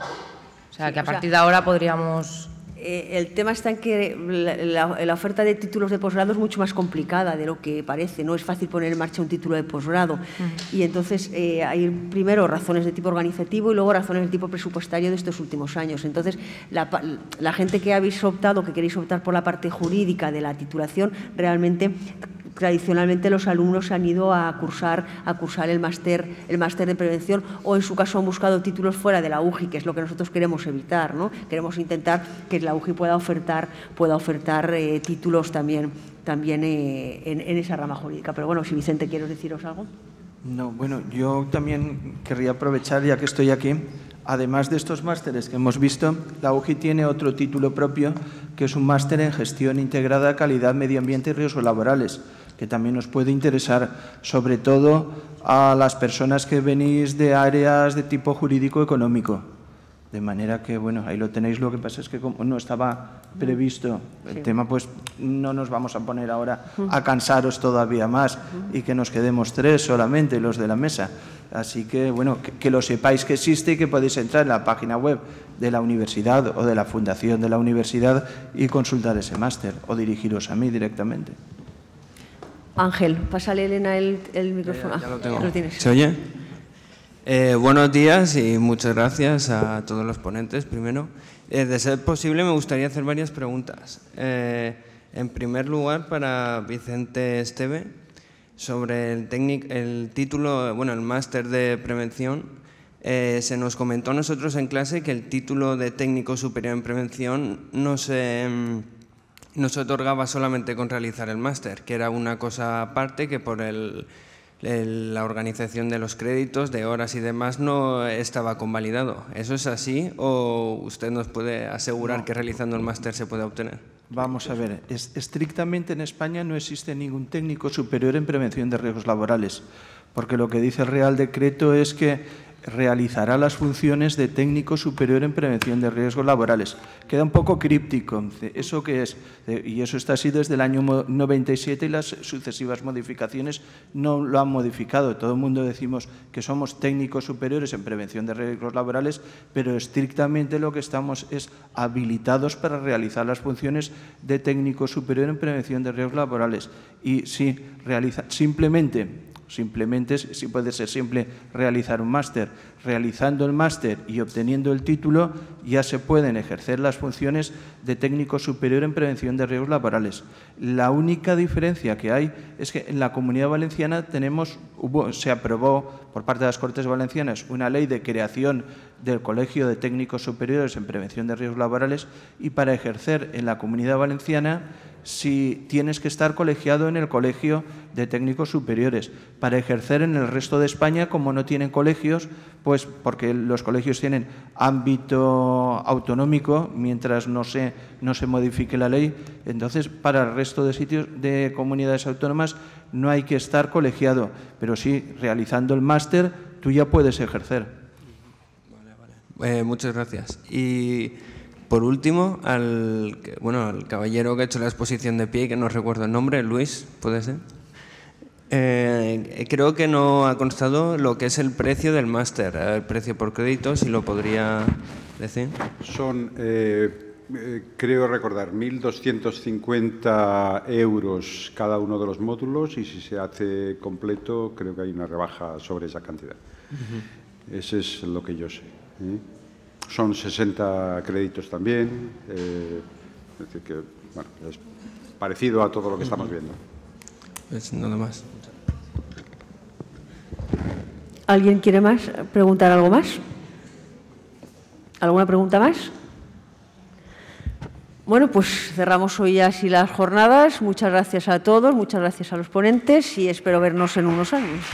O sea, que a partir de ahora podríamos eh, el tema está en que la, oferta de títulos de posgrado es mucho más complicada de lo que parece. No es fácil poner en marcha un título de posgrado. Y entonces eh, hay primero razones de tipo organizativo y luego razones de tipo presupuestario de estos últimos años. Entonces, la, la gente que habéis optado, que queréis optar por la parte jurídica de la titulación, realmente tradicionalmente los alumnos han ido a cursar, el máster el máster de prevención o en su caso han buscado títulos fuera de la UGI, que es lo que nosotros queremos evitar. ¿no? Queremos intentar que la UGI pueda ofertar, eh, títulos también, también eh, en, esa rama jurídica. Pero bueno, si Vicente, ¿quieres deciros algo? No, bueno, yo también querría aprovechar, ya que estoy aquí, además de estos másteres que hemos visto, la UGI tiene otro título propio, que es un máster en gestión integrada de calidad, medio ambiente y riesgos laborales que también nos puede interesar, sobre todo a las personas que venís de áreas de tipo jurídico-económico. De manera que, bueno, ahí lo tenéis, lo que pasa es que como no estaba previsto el tema, pues no nos vamos a poner ahora a cansaros todavía más y que nos quedemos tres solamente, los de la mesa. Así que, bueno, que, lo sepáis que existe y que podéis entrar en la página web de la universidad o de la fundación de la universidad y consultar ese máster o dirigiros a mí directamente. Ángel, pásale Elena el, micrófono. Ya, lo ah, tengo. tienes? ¿Se oye? Eh, buenos días y muchas gracias a todos los ponentes. Primero, eh, de ser posible, me gustaría hacer varias preguntas. Eh, en primer lugar, para Vicente Esteve, sobre el, el título, bueno, el máster de prevención. se nos comentó a nosotros en clase que el título de técnico superior en prevención no se mm, nos otorgaba solamente con realizar el máster, que era una cosa aparte que por la organización de los créditos, de horas y demás, no estaba convalidado. ¿Eso es así o usted nos puede asegurar que realizando el máster se puede obtener? Vamos a ver, estrictamente en España no existe ningún técnico superior en prevención de riesgos laborales, porque lo que dice el Real Decreto es que realizará las funciones de técnico superior en prevención de riesgos laborales. Queda un poco críptico. ¿Eso qué es? Y eso está así desde el año 97 y las sucesivas modificaciones no lo han modificado. Todo el mundo decimos que somos técnicos superiores en prevención de riesgos laborales, pero estrictamente lo que estamos es habilitados para realizar las funciones de técnico superior en prevención de riesgos laborales. Y si realiza simplemente Simplemente si puede ser simple realizar un máster, realizando el máster y obteniendo el título, ya se pueden ejercer las funciones de técnico superior en prevención de riesgos laborales. La única diferencia que hay es que en la Comunidad Valenciana tenemos, se aprobó por parte de las Cortes Valencianas una ley de creación del Colegio de Técnicos Superiores en Prevención de Riesgos Laborales y para ejercer en la Comunidad Valenciana si tienes que estar colegiado en el Colegio de Técnicos Superiores. Para ejercer en el resto de España, como no tienen colegios, pues pues porque los colegios tienen ámbito autonómico mientras no se, no se modifique la ley. Entonces, para el resto de sitios de comunidades autónomas no hay que estar colegiado, pero sí realizando el máster tú ya puedes ejercer. Eh, muchas gracias. Y por último, al, bueno, al caballero que ha hecho la exposición de pie, que no recuerdo el nombre, Luis, ¿puede ser? Eh, creo que no ha constado lo que es el precio del máster, eh, el precio por crédito, si lo podría decir. Son, eh, eh creo recordar, 1.250 euros cada uno de los módulos y si se hace completo, creo que hay una rebaja sobre esa cantidad. Eso Ese es lo que yo sé. ¿eh? Son 60 créditos también, es decir, que es parecido a todo lo que estamos viendo. Es nada más. ¿Alguien quiere más preguntar algo más? ¿Alguna pregunta más? Bueno, pues cerramos hoy así las jornadas. Muchas gracias a todos, muchas gracias a los ponentes y espero vernos en unos años.